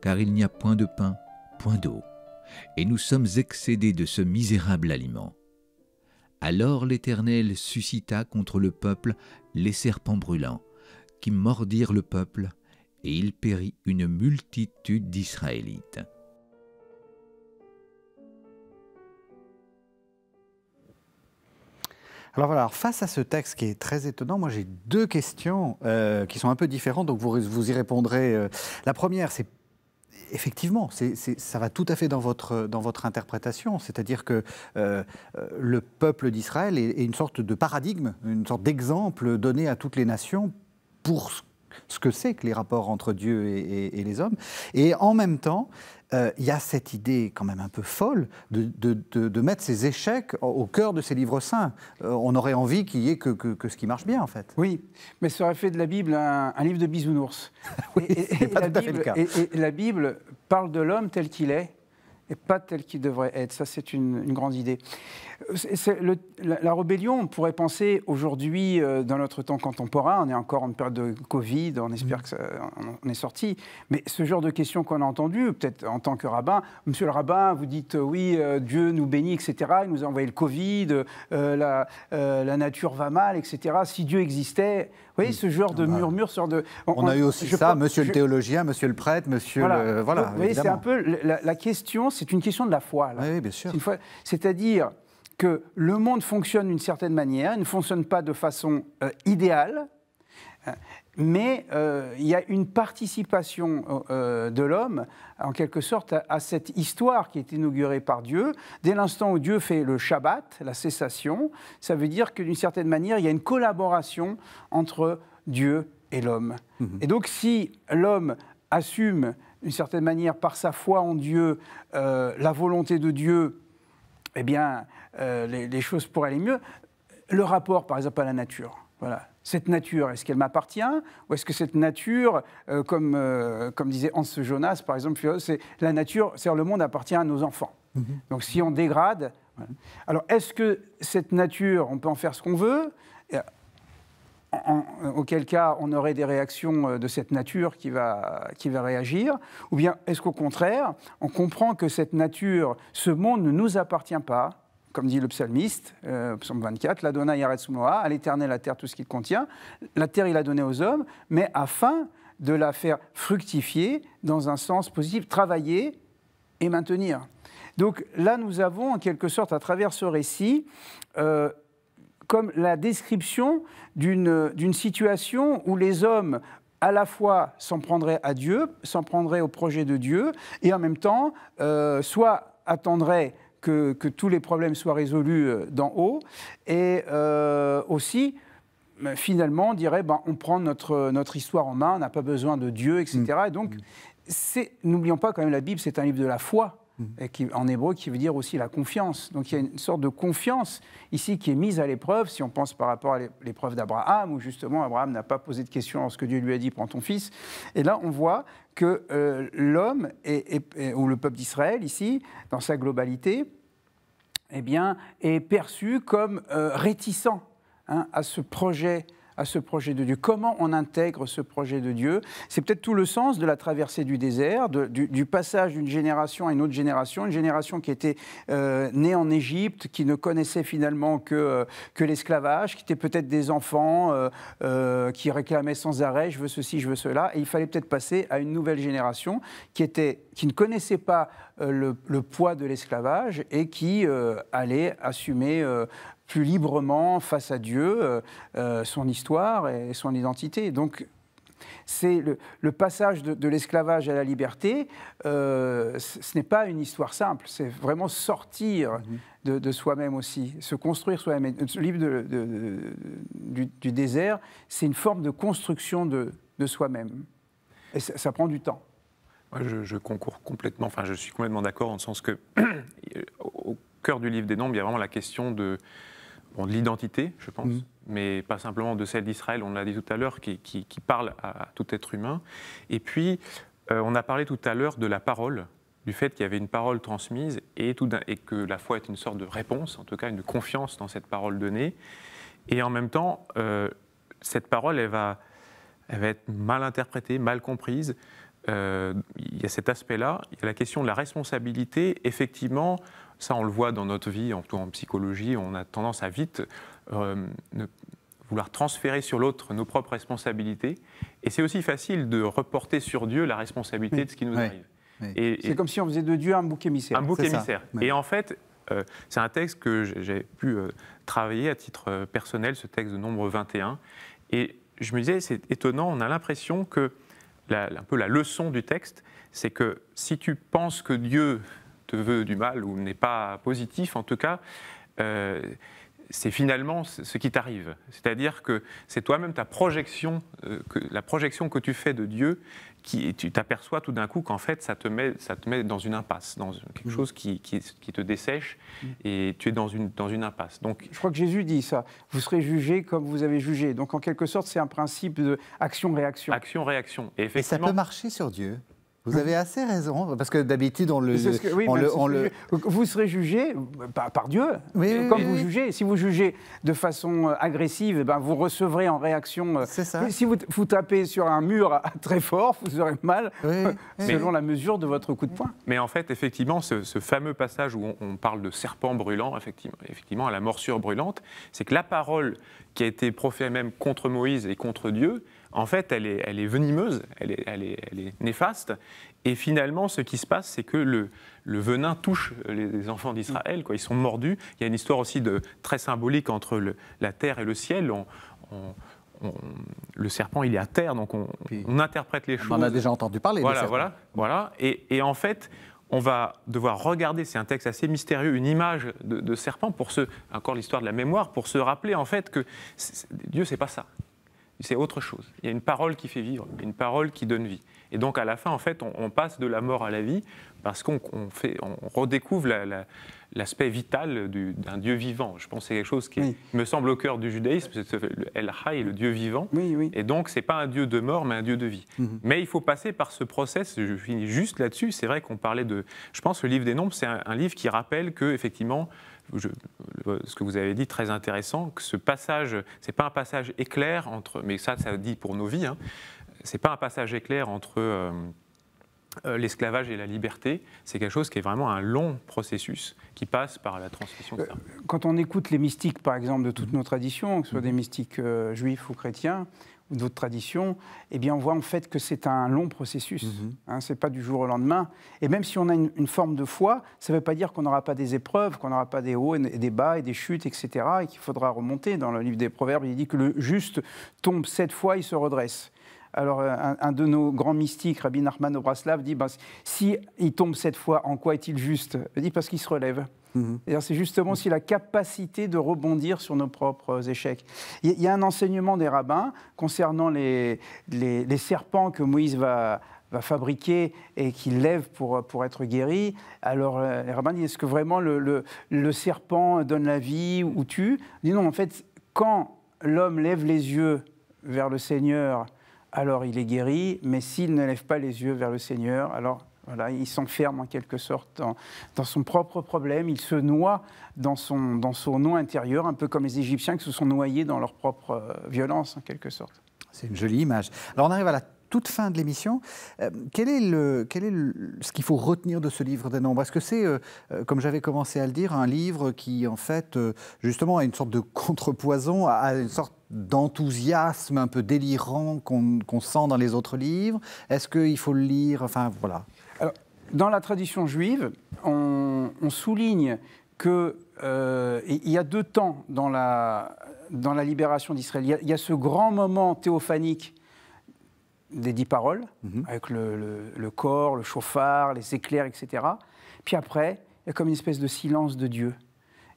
car il n'y a point de pain, point d'eau, et nous sommes excédés de ce misérable aliment. Alors l'Éternel suscita contre le peuple les serpents brûlants, qui mordirent le peuple, et il périt une multitude d'Israélites. Alors voilà, face à ce texte qui est très étonnant, moi j'ai deux questions euh, qui sont un peu différentes, donc vous, vous y répondrez. Euh. La première, c'est effectivement, ça va tout à fait dans votre, dans votre interprétation, c'est-à-dire que euh, euh, le peuple d'Israël est, une sorte de paradigme, une sorte d'exemple donné à toutes les nations pour ce que c'est que les rapports entre Dieu et les hommes. Et en même temps, euh, il y a cette idée quand même un peu folle de, mettre ces échecs au, cœur de ces livres saints. Euh, on aurait envie qu'il y ait que, ce qui marche bien, en fait. Oui, mais ça aurait fait de la Bible un, livre de bisounours. oui, et, pas tout la Bible, le cas. et la Bible parle de l'homme tel qu'il est et pas tel qu'il devrait être. Ça, c'est une grande idée la, rébellion, on pourrait penser aujourd'hui, euh, dans notre temps contemporain, on est encore en période de Covid, on espère mm. qu'on est sorti, mais ce genre de questions qu'on a entendues, peut-être en tant que rabbin, monsieur le rabbin, vous dites euh, oui, euh, Dieu nous bénit, etc., il nous a envoyé le Covid, la, nature va mal, etc., si Dieu existait, vous voyez, mm. ce genre de murmures ah bah. ?– murmure, ce genre de... On, a eu aussi ça, monsieur le théologien, monsieur le prêtre, monsieur voilà. vous voyez, c'est un peu... La, la question, c'est une question de la foi. Là. Oui, bien sûr. C'est-à-dire que le monde fonctionne d'une certaine manière, il ne fonctionne pas de façon euh, idéale, euh, mais euh, il y a une participation de l'homme, en quelque sorte, à, cette histoire qui est inaugurée par Dieu. Dès l'instant où Dieu fait le Shabbat, la cessation, ça veut dire que d'une certaine manière, il y a une collaboration entre Dieu et l'homme. Mm-hmm. Et donc si l'homme assume d'une certaine manière par sa foi en Dieu la volonté de Dieu, eh bien, euh, les, choses pourraient aller mieux. Le rapport, par exemple, à la nature. Voilà. Cette nature, est-ce qu'elle m'appartient Ou est-ce que cette nature, euh, comme, euh, comme disait Hans Jonas, par exemple, c'est la nature, c'est le monde appartient à nos enfants. Mhm. Donc si on dégrade. Alors est-ce que cette nature, on peut en faire ce qu'on veut auquel cas on aurait des réactions euh, de cette nature qui va, qui va réagir Ou bien est-ce qu'au contraire, on comprend que cette nature, ce monde ne nous appartient pas comme dit le psalmiste, euh, psaume 24, la donna Sumoa, à l'éternel la terre, tout ce qu'il contient. La terre, il la donnée aux hommes, mais afin de la faire fructifier dans un sens positif, travailler et maintenir. Donc là, nous avons en quelque sorte, à travers ce récit, euh, comme la description d'une situation où les hommes à la fois s'en prendraient à Dieu, s'en prendraient au projet de Dieu, et en même temps, euh, soit attendraient que, que, tous les problèmes soient résolus euh, d'en haut, et euh, aussi ben, finalement, on dirait, ben, on prend notre, notre histoire en main, on n'a pas besoin de Dieu, etc. Et donc, mmh. n'oublions pas quand même, la Bible, c'est un livre de la foi en hébreu qui veut dire aussi la confiance. Donc il y a une sorte de confiance ici qui est mise à l'épreuve, si on pense par rapport à l'épreuve d'Abraham, où justement Abraham n'a pas posé de question que Dieu lui a dit prends ton fils. Et là on voit que euh, l'homme, ou le peuple d'Israël ici, dans sa globalité, eh bien, est perçu comme euh, réticent hein, à ce projet à ce projet de Dieu, comment on intègre ce projet de Dieu. C'est peut-être tout le sens de la traversée du désert, du, passage d'une génération à une autre génération, une génération qui était euh, née en Égypte, qui ne connaissait finalement que, euh, l'esclavage, qui était peut-être des enfants euh, qui réclamaient sans arrêt, je veux ceci, je veux cela, et il fallait peut-être passer à une nouvelle génération qui, était, qui ne connaissait pas le, poids de l'esclavage et qui allait assumer plus librement face à Dieu euh, euh, son histoire et son identité. Donc c'est le, passage de, l'esclavage à la liberté, euh, ce n'est pas une histoire simple, c'est vraiment sortir mhm. de, soi-même aussi, se construire soi-même. Ce livre de, du, désert, c'est une forme de construction de, soi-même. Et ça, prend du temps. je, concours complètement, enfin, je suis complètement d'accord en le sens que, au cœur du livre des nombres, il y a vraiment la question de, bon, de l'identité, je pense, mm. mais pas simplement de celle d'Israël, on l'a dit tout à l'heure, qui, parle à, tout être humain. Et puis, euh, on a parlé tout à l'heure de la parole, du fait qu'il y avait une parole transmise et, tout et que la foi est une sorte de réponse, en tout cas une confiance dans cette parole donnée. Et en même temps, euh, cette parole, elle va, être mal interprétée, mal comprise. Euh, il y a cet aspect-là. Il y a la question de la responsabilité. Effectivement, ça, on le voit dans notre vie, en, en psychologie, on a tendance à vite euh, vouloir transférer sur l'autre nos propres responsabilités. Et c'est aussi facile de reporter sur Dieu la responsabilité de ce qui nous arrive. c'est comme si on faisait de Dieu un bouc émissaire. Un bouc émissaire. Et en fait, euh, c'est un texte que j'ai pu euh, travailler à titre personnel, ce texte de nombre 21. Et je me disais, c'est étonnant, on a l'impression que un peu la leçon du texte, c'est que si tu penses que Dieu te veut du mal ou n'est pas positif, en tout cas, euh, c'est finalement ce qui t'arrive. C'est-à-dire que c'est toi-même ta projection, euh, que, la projection que tu fais de Dieu, qui tu t'aperçois tout d'un coup qu'en fait ça te met, ça te met dans une impasse, dans quelque mm. chose qui, te dessèche, mm. et tu es dans une, dans une impasse. Donc, je crois que Jésus dit ça. Vous serez jugé comme vous avez jugé. Donc en quelque sorte, c'est un principe de action réaction. Action réaction. et ça peut marcher sur Dieu. Vous avez assez raison, parce que d'habitude, on le. le, Vous serez jugé par Dieu, comme vous jugez. Si vous jugez de façon euh, agressive, eh ben, vous recevrez en réaction. Euh, c'est ça. Si vous, tapez sur un mur très fort, vous aurez mal, selon la mesure de votre coup de poing. Mais en fait, effectivement, ce, fameux passage où on, parle de serpent brûlant, effectivement, effectivement à la morsure brûlante, c'est que la parole qui a été proférée même contre Moïse et contre Dieu, en fait, elle est, venimeuse, elle est, néfaste. Et finalement, ce qui se passe, c'est que le, venin touche les enfants d'Israël. Ils sont mordus. Il y a une histoire aussi de, très symbolique entre la terre et le ciel. le serpent, il est à terre, donc on, interprète les choses. On en a déjà entendu parler. Voilà, voilà, voilà. Et, en fait, on va devoir regarder, c'est un texte assez mystérieux, une image de, serpent pour encore l'histoire de la mémoire, pour se rappeler en fait que Dieu, c'est pas ça c'est autre chose. Il y a une parole qui fait vivre, une parole qui donne vie. Et donc à la fin, en fait, on, passe de la mort à la vie parce qu'on fait, on redécouvre l'aspect vital d'un Dieu vivant. Je pense que c'est quelque chose qui me semble au cœur du judaïsme, c'est le El Hay, le Dieu vivant. Oui, oui. Et donc, ce n'est pas un Dieu de mort, mais un Dieu de vie. Mhm. Mais il faut passer par ce process, je finis juste là-dessus, c'est vrai qu'on parlait de... Je pense que le livre des Nombres, c'est un, un, livre qui rappelle que, effectivement, ce que vous avez dit très intéressant, que ce passage, ce n'est pas un passage éclair entre, mais ça, ça dit pour nos vies, hein, ce n'est pas un passage éclair entre euh, euh, l'esclavage et la liberté, c'est quelque chose qui est vraiment un long processus qui passe par la transmission. Euh, quand on écoute les mystiques, par exemple, de toutes mhm. nos traditions, que ce soit des mhm. mystiques euh, juifs ou chrétiens, ou d'autres traditions, eh bien on voit en fait que c'est un long processus. Mhm. Hein, ce n'est pas du jour au lendemain. Et même si on a une, forme de foi, ça ne veut pas dire qu'on n'aura pas des épreuves, qu'on n'aura pas des hauts et des bas et des chutes, etc. Et qu'il faudra remonter. Dans le livre des Proverbes, il dit que le juste tombe sept fois, il se redresse. Alors, un, de nos grands mystiques, Rabbi Nachman Obraslav, dit S'il ben, si il tombe cette fois, en quoi est-il juste Il dit parce qu'il se relève. Mhm. C'est justement aussi la capacité de rebondir sur nos propres échecs. Il y, a un enseignement des rabbins concernant les, serpents que Moïse va, fabriquer et qu'il lève pour, être guéri. Alors, euh, les rabbins disent est-ce que vraiment le, le, serpent donne la vie ou tue Il dit non, en fait, quand l'homme lève les yeux vers le Seigneur, alors il est guéri, mais s'il ne lève pas les yeux vers le Seigneur, alors voilà, il s'enferme en quelque sorte dans, son propre problème, il se noie dans son, dans son nom intérieur, un peu comme les Égyptiens qui se sont noyés dans leur propre euh, violence en quelque sorte. C'est une jolie image. Alors on arrive à la toute fin de l'émission. Euh, quel est, le, quel est ce qu'il faut retenir de ce livre des nombres Est-ce que c'est, euh, euh, comme j'avais commencé à le dire, un livre qui, en fait, justement, a une sorte de contrepoison, a une sorte d'enthousiasme un peu délirant qu'on sent dans les autres livres Est-ce qu'il faut le lire Enfin, voilà. Alors, dans la tradition juive, on, souligne que il y a deux temps dans la, dans la libération d'Israël. Il, il, y a ce grand moment théophanique des dix paroles, mhm. avec le, corps, le chauffard, les éclairs, etc. Puis après, il y a comme une espèce de silence de Dieu.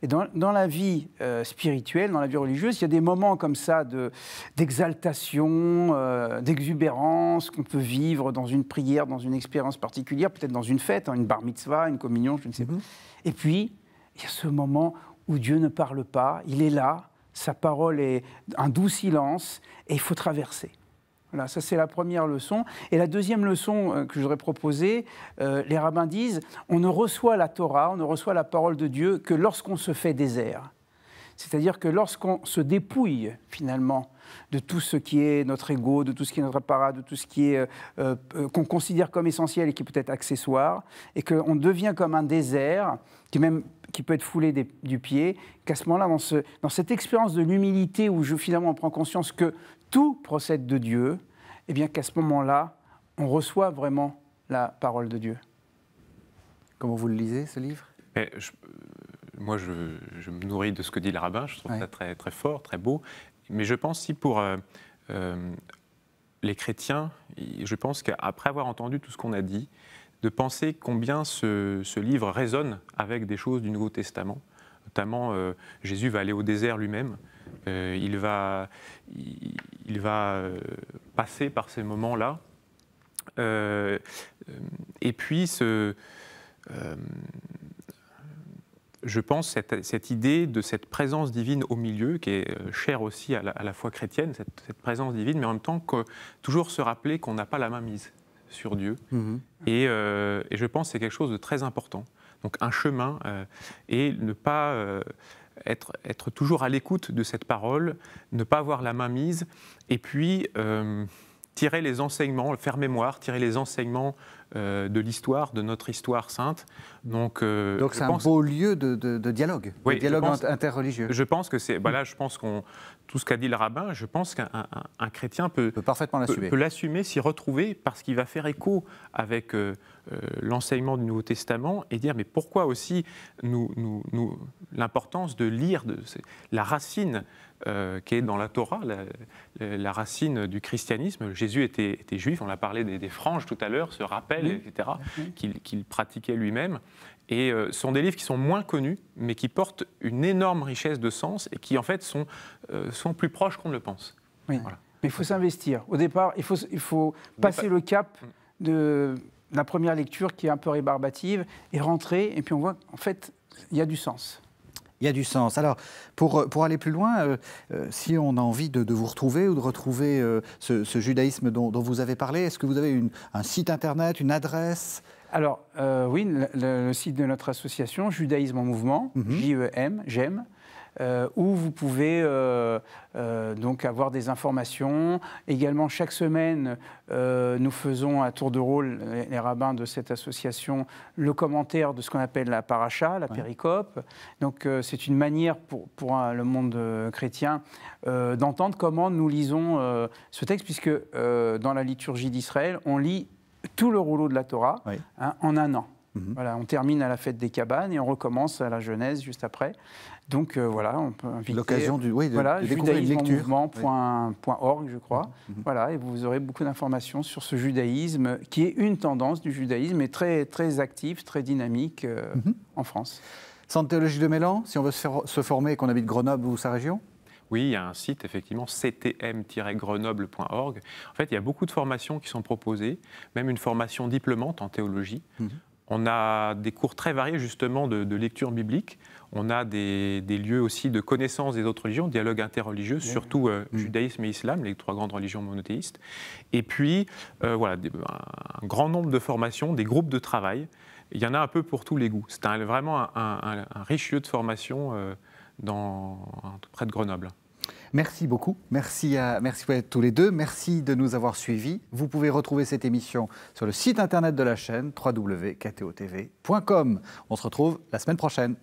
Et dans, la vie euh, spirituelle, dans la vie religieuse, il y a des moments comme ça d'exaltation, de, euh, d'exubérance qu'on peut vivre dans une prière, dans une expérience particulière, peut-être dans une fête, hein, une bar mitzvah, une communion, je ne sais pas. Mhm. Et puis, il y a ce moment où Dieu ne parle pas, il est là, sa parole est un doux silence, et il faut traverser. Voilà, ça c'est la première leçon. Et la deuxième leçon euh, que je voudrais proposer, euh, les rabbins disent, on ne reçoit la Torah, on ne reçoit la parole de Dieu que lorsqu'on se fait désert. C'est-à-dire que lorsqu'on se dépouille finalement de tout ce qui est notre ego, de tout ce qui est notre apparat, de tout ce qui est euh, qu'on considère comme essentiel et qui peut être accessoire, et qu'on devient comme un désert qui même qui peut être foulé du pied, qu'à ce moment-là, dans, cette expérience de l'humilité où je, finalement on prend conscience que tout procède de Dieu, et eh bien qu'à ce moment-là, on reçoit vraiment la parole de Dieu. Comment vous le lisez, ce livre euh, Moi, je, me nourris de ce que dit le rabbin, je trouve ça très, très fort, très beau. Mais je pense si pour euh, euh, les chrétiens, je pense qu'après avoir entendu tout ce qu'on a dit, de penser combien ce, livre résonne avec des choses du Nouveau Testament, notamment Jésus va aller au désert lui-même, euh, il va, il, va euh, passer par ces moments-là. Euh, et puis, ce, je pense, cette, idée de cette présence divine au milieu, qui est chère aussi à la, foi chrétienne, cette, présence divine, mais en même temps, que, toujours se rappeler qu'on n'a pas la main mise sur Dieu. Mhm. Et, et, je pense que c'est quelque chose de très important. Donc un chemin et ne pas être, toujours à l'écoute de cette parole, ne pas avoir la main mise, et puis euh, tirer les enseignements, faire mémoire, tirer les enseignements euh, de l'histoire, de notre histoire sainte. Donc, euh, Donc c'est un beau lieu de, dialogue, de dialogue interreligieux. Je pense que c'est. voilà, bah là, je pense qu'on. Tout ce qu'a dit le rabbin, je pense qu'un chrétien peut, peut parfaitement l'assumer, peut, l'assumer, s'y retrouver, parce qu'il va faire écho avec euh, l'enseignement du Nouveau Testament et dire mais pourquoi aussi nous, nous, l'importance de lire de, la racine qui est dans la Torah, la, racine du christianisme. Jésus était, était juif, on a parlé des, des franges tout à l'heure, ce rappel etc., qu'il pratiquait lui-même. Et euh, ce sont des livres qui sont moins connus, mais qui portent une énorme richesse de sens et qui, en fait, sont, euh, plus proches qu'on ne le pense. Mais il faut s'investir. Au départ, il faut, il faut passer le cap mm. de la première lecture qui est un peu rébarbative et rentrer. Et puis on voit, en fait, il y a du sens il y a du sens. Alors, pour, euh, pour aller plus loin, euh, euh, si on a envie de, de, vous retrouver ou de retrouver ce, judaïsme dont, vous avez parlé, est-ce que vous avez un site internet, une adresse alors, oui, le, site de notre association, Judaïsme en Mouvement, JEM, -hmm. J-E-M, j'aime, euh, où vous pouvez euh, euh, donc avoir des informations. Également, chaque semaine, nous faisons à tour de rôle, les rabbins de cette association, le commentaire de ce qu'on appelle la paracha, la péricope. Donc, c'est une manière pour, le monde chrétien d'entendre comment nous lisons ce texte, puisque dans la liturgie d'Israël, on lit tout le rouleau de la Torah hein, en un an. Mhm. Voilà, on termine à la fête des cabanes et on recommence à la Genèse juste après. Donc euh, voilà, on peut inviter. L'occasion du oui, lecture. je crois. Mhm. Mhm. Voilà, et vous aurez beaucoup d'informations sur ce judaïsme qui est une tendance du judaïsme et très, très active, très dynamique euh, en France. Centre théologie de Mélan, si on veut se, former et qu'on habite Grenoble ou sa région oui, il y a un site effectivement ctm-grenoble.org. En fait, il y a beaucoup de formations qui sont proposées, même une formation diplômante en théologie. On a des cours très variés justement de, lecture biblique. On a des, lieux aussi de connaissance des autres religions, dialogue interreligieux, surtout euh, mm. judaïsme et islam, les trois grandes religions monothéistes. Et puis, euh, voilà, un grand nombre de formations, des groupes de travail. Il y en a un peu pour tous les goûts. C'est vraiment un, riche lieu de formation euh, près de Grenoble. Merci beaucoup. Merci à, merci tous les deux. Merci de nous avoir suivis. Vous pouvez retrouver cette émission sur le site internet de la chaîne www.ktotv.com. On se retrouve la semaine prochaine.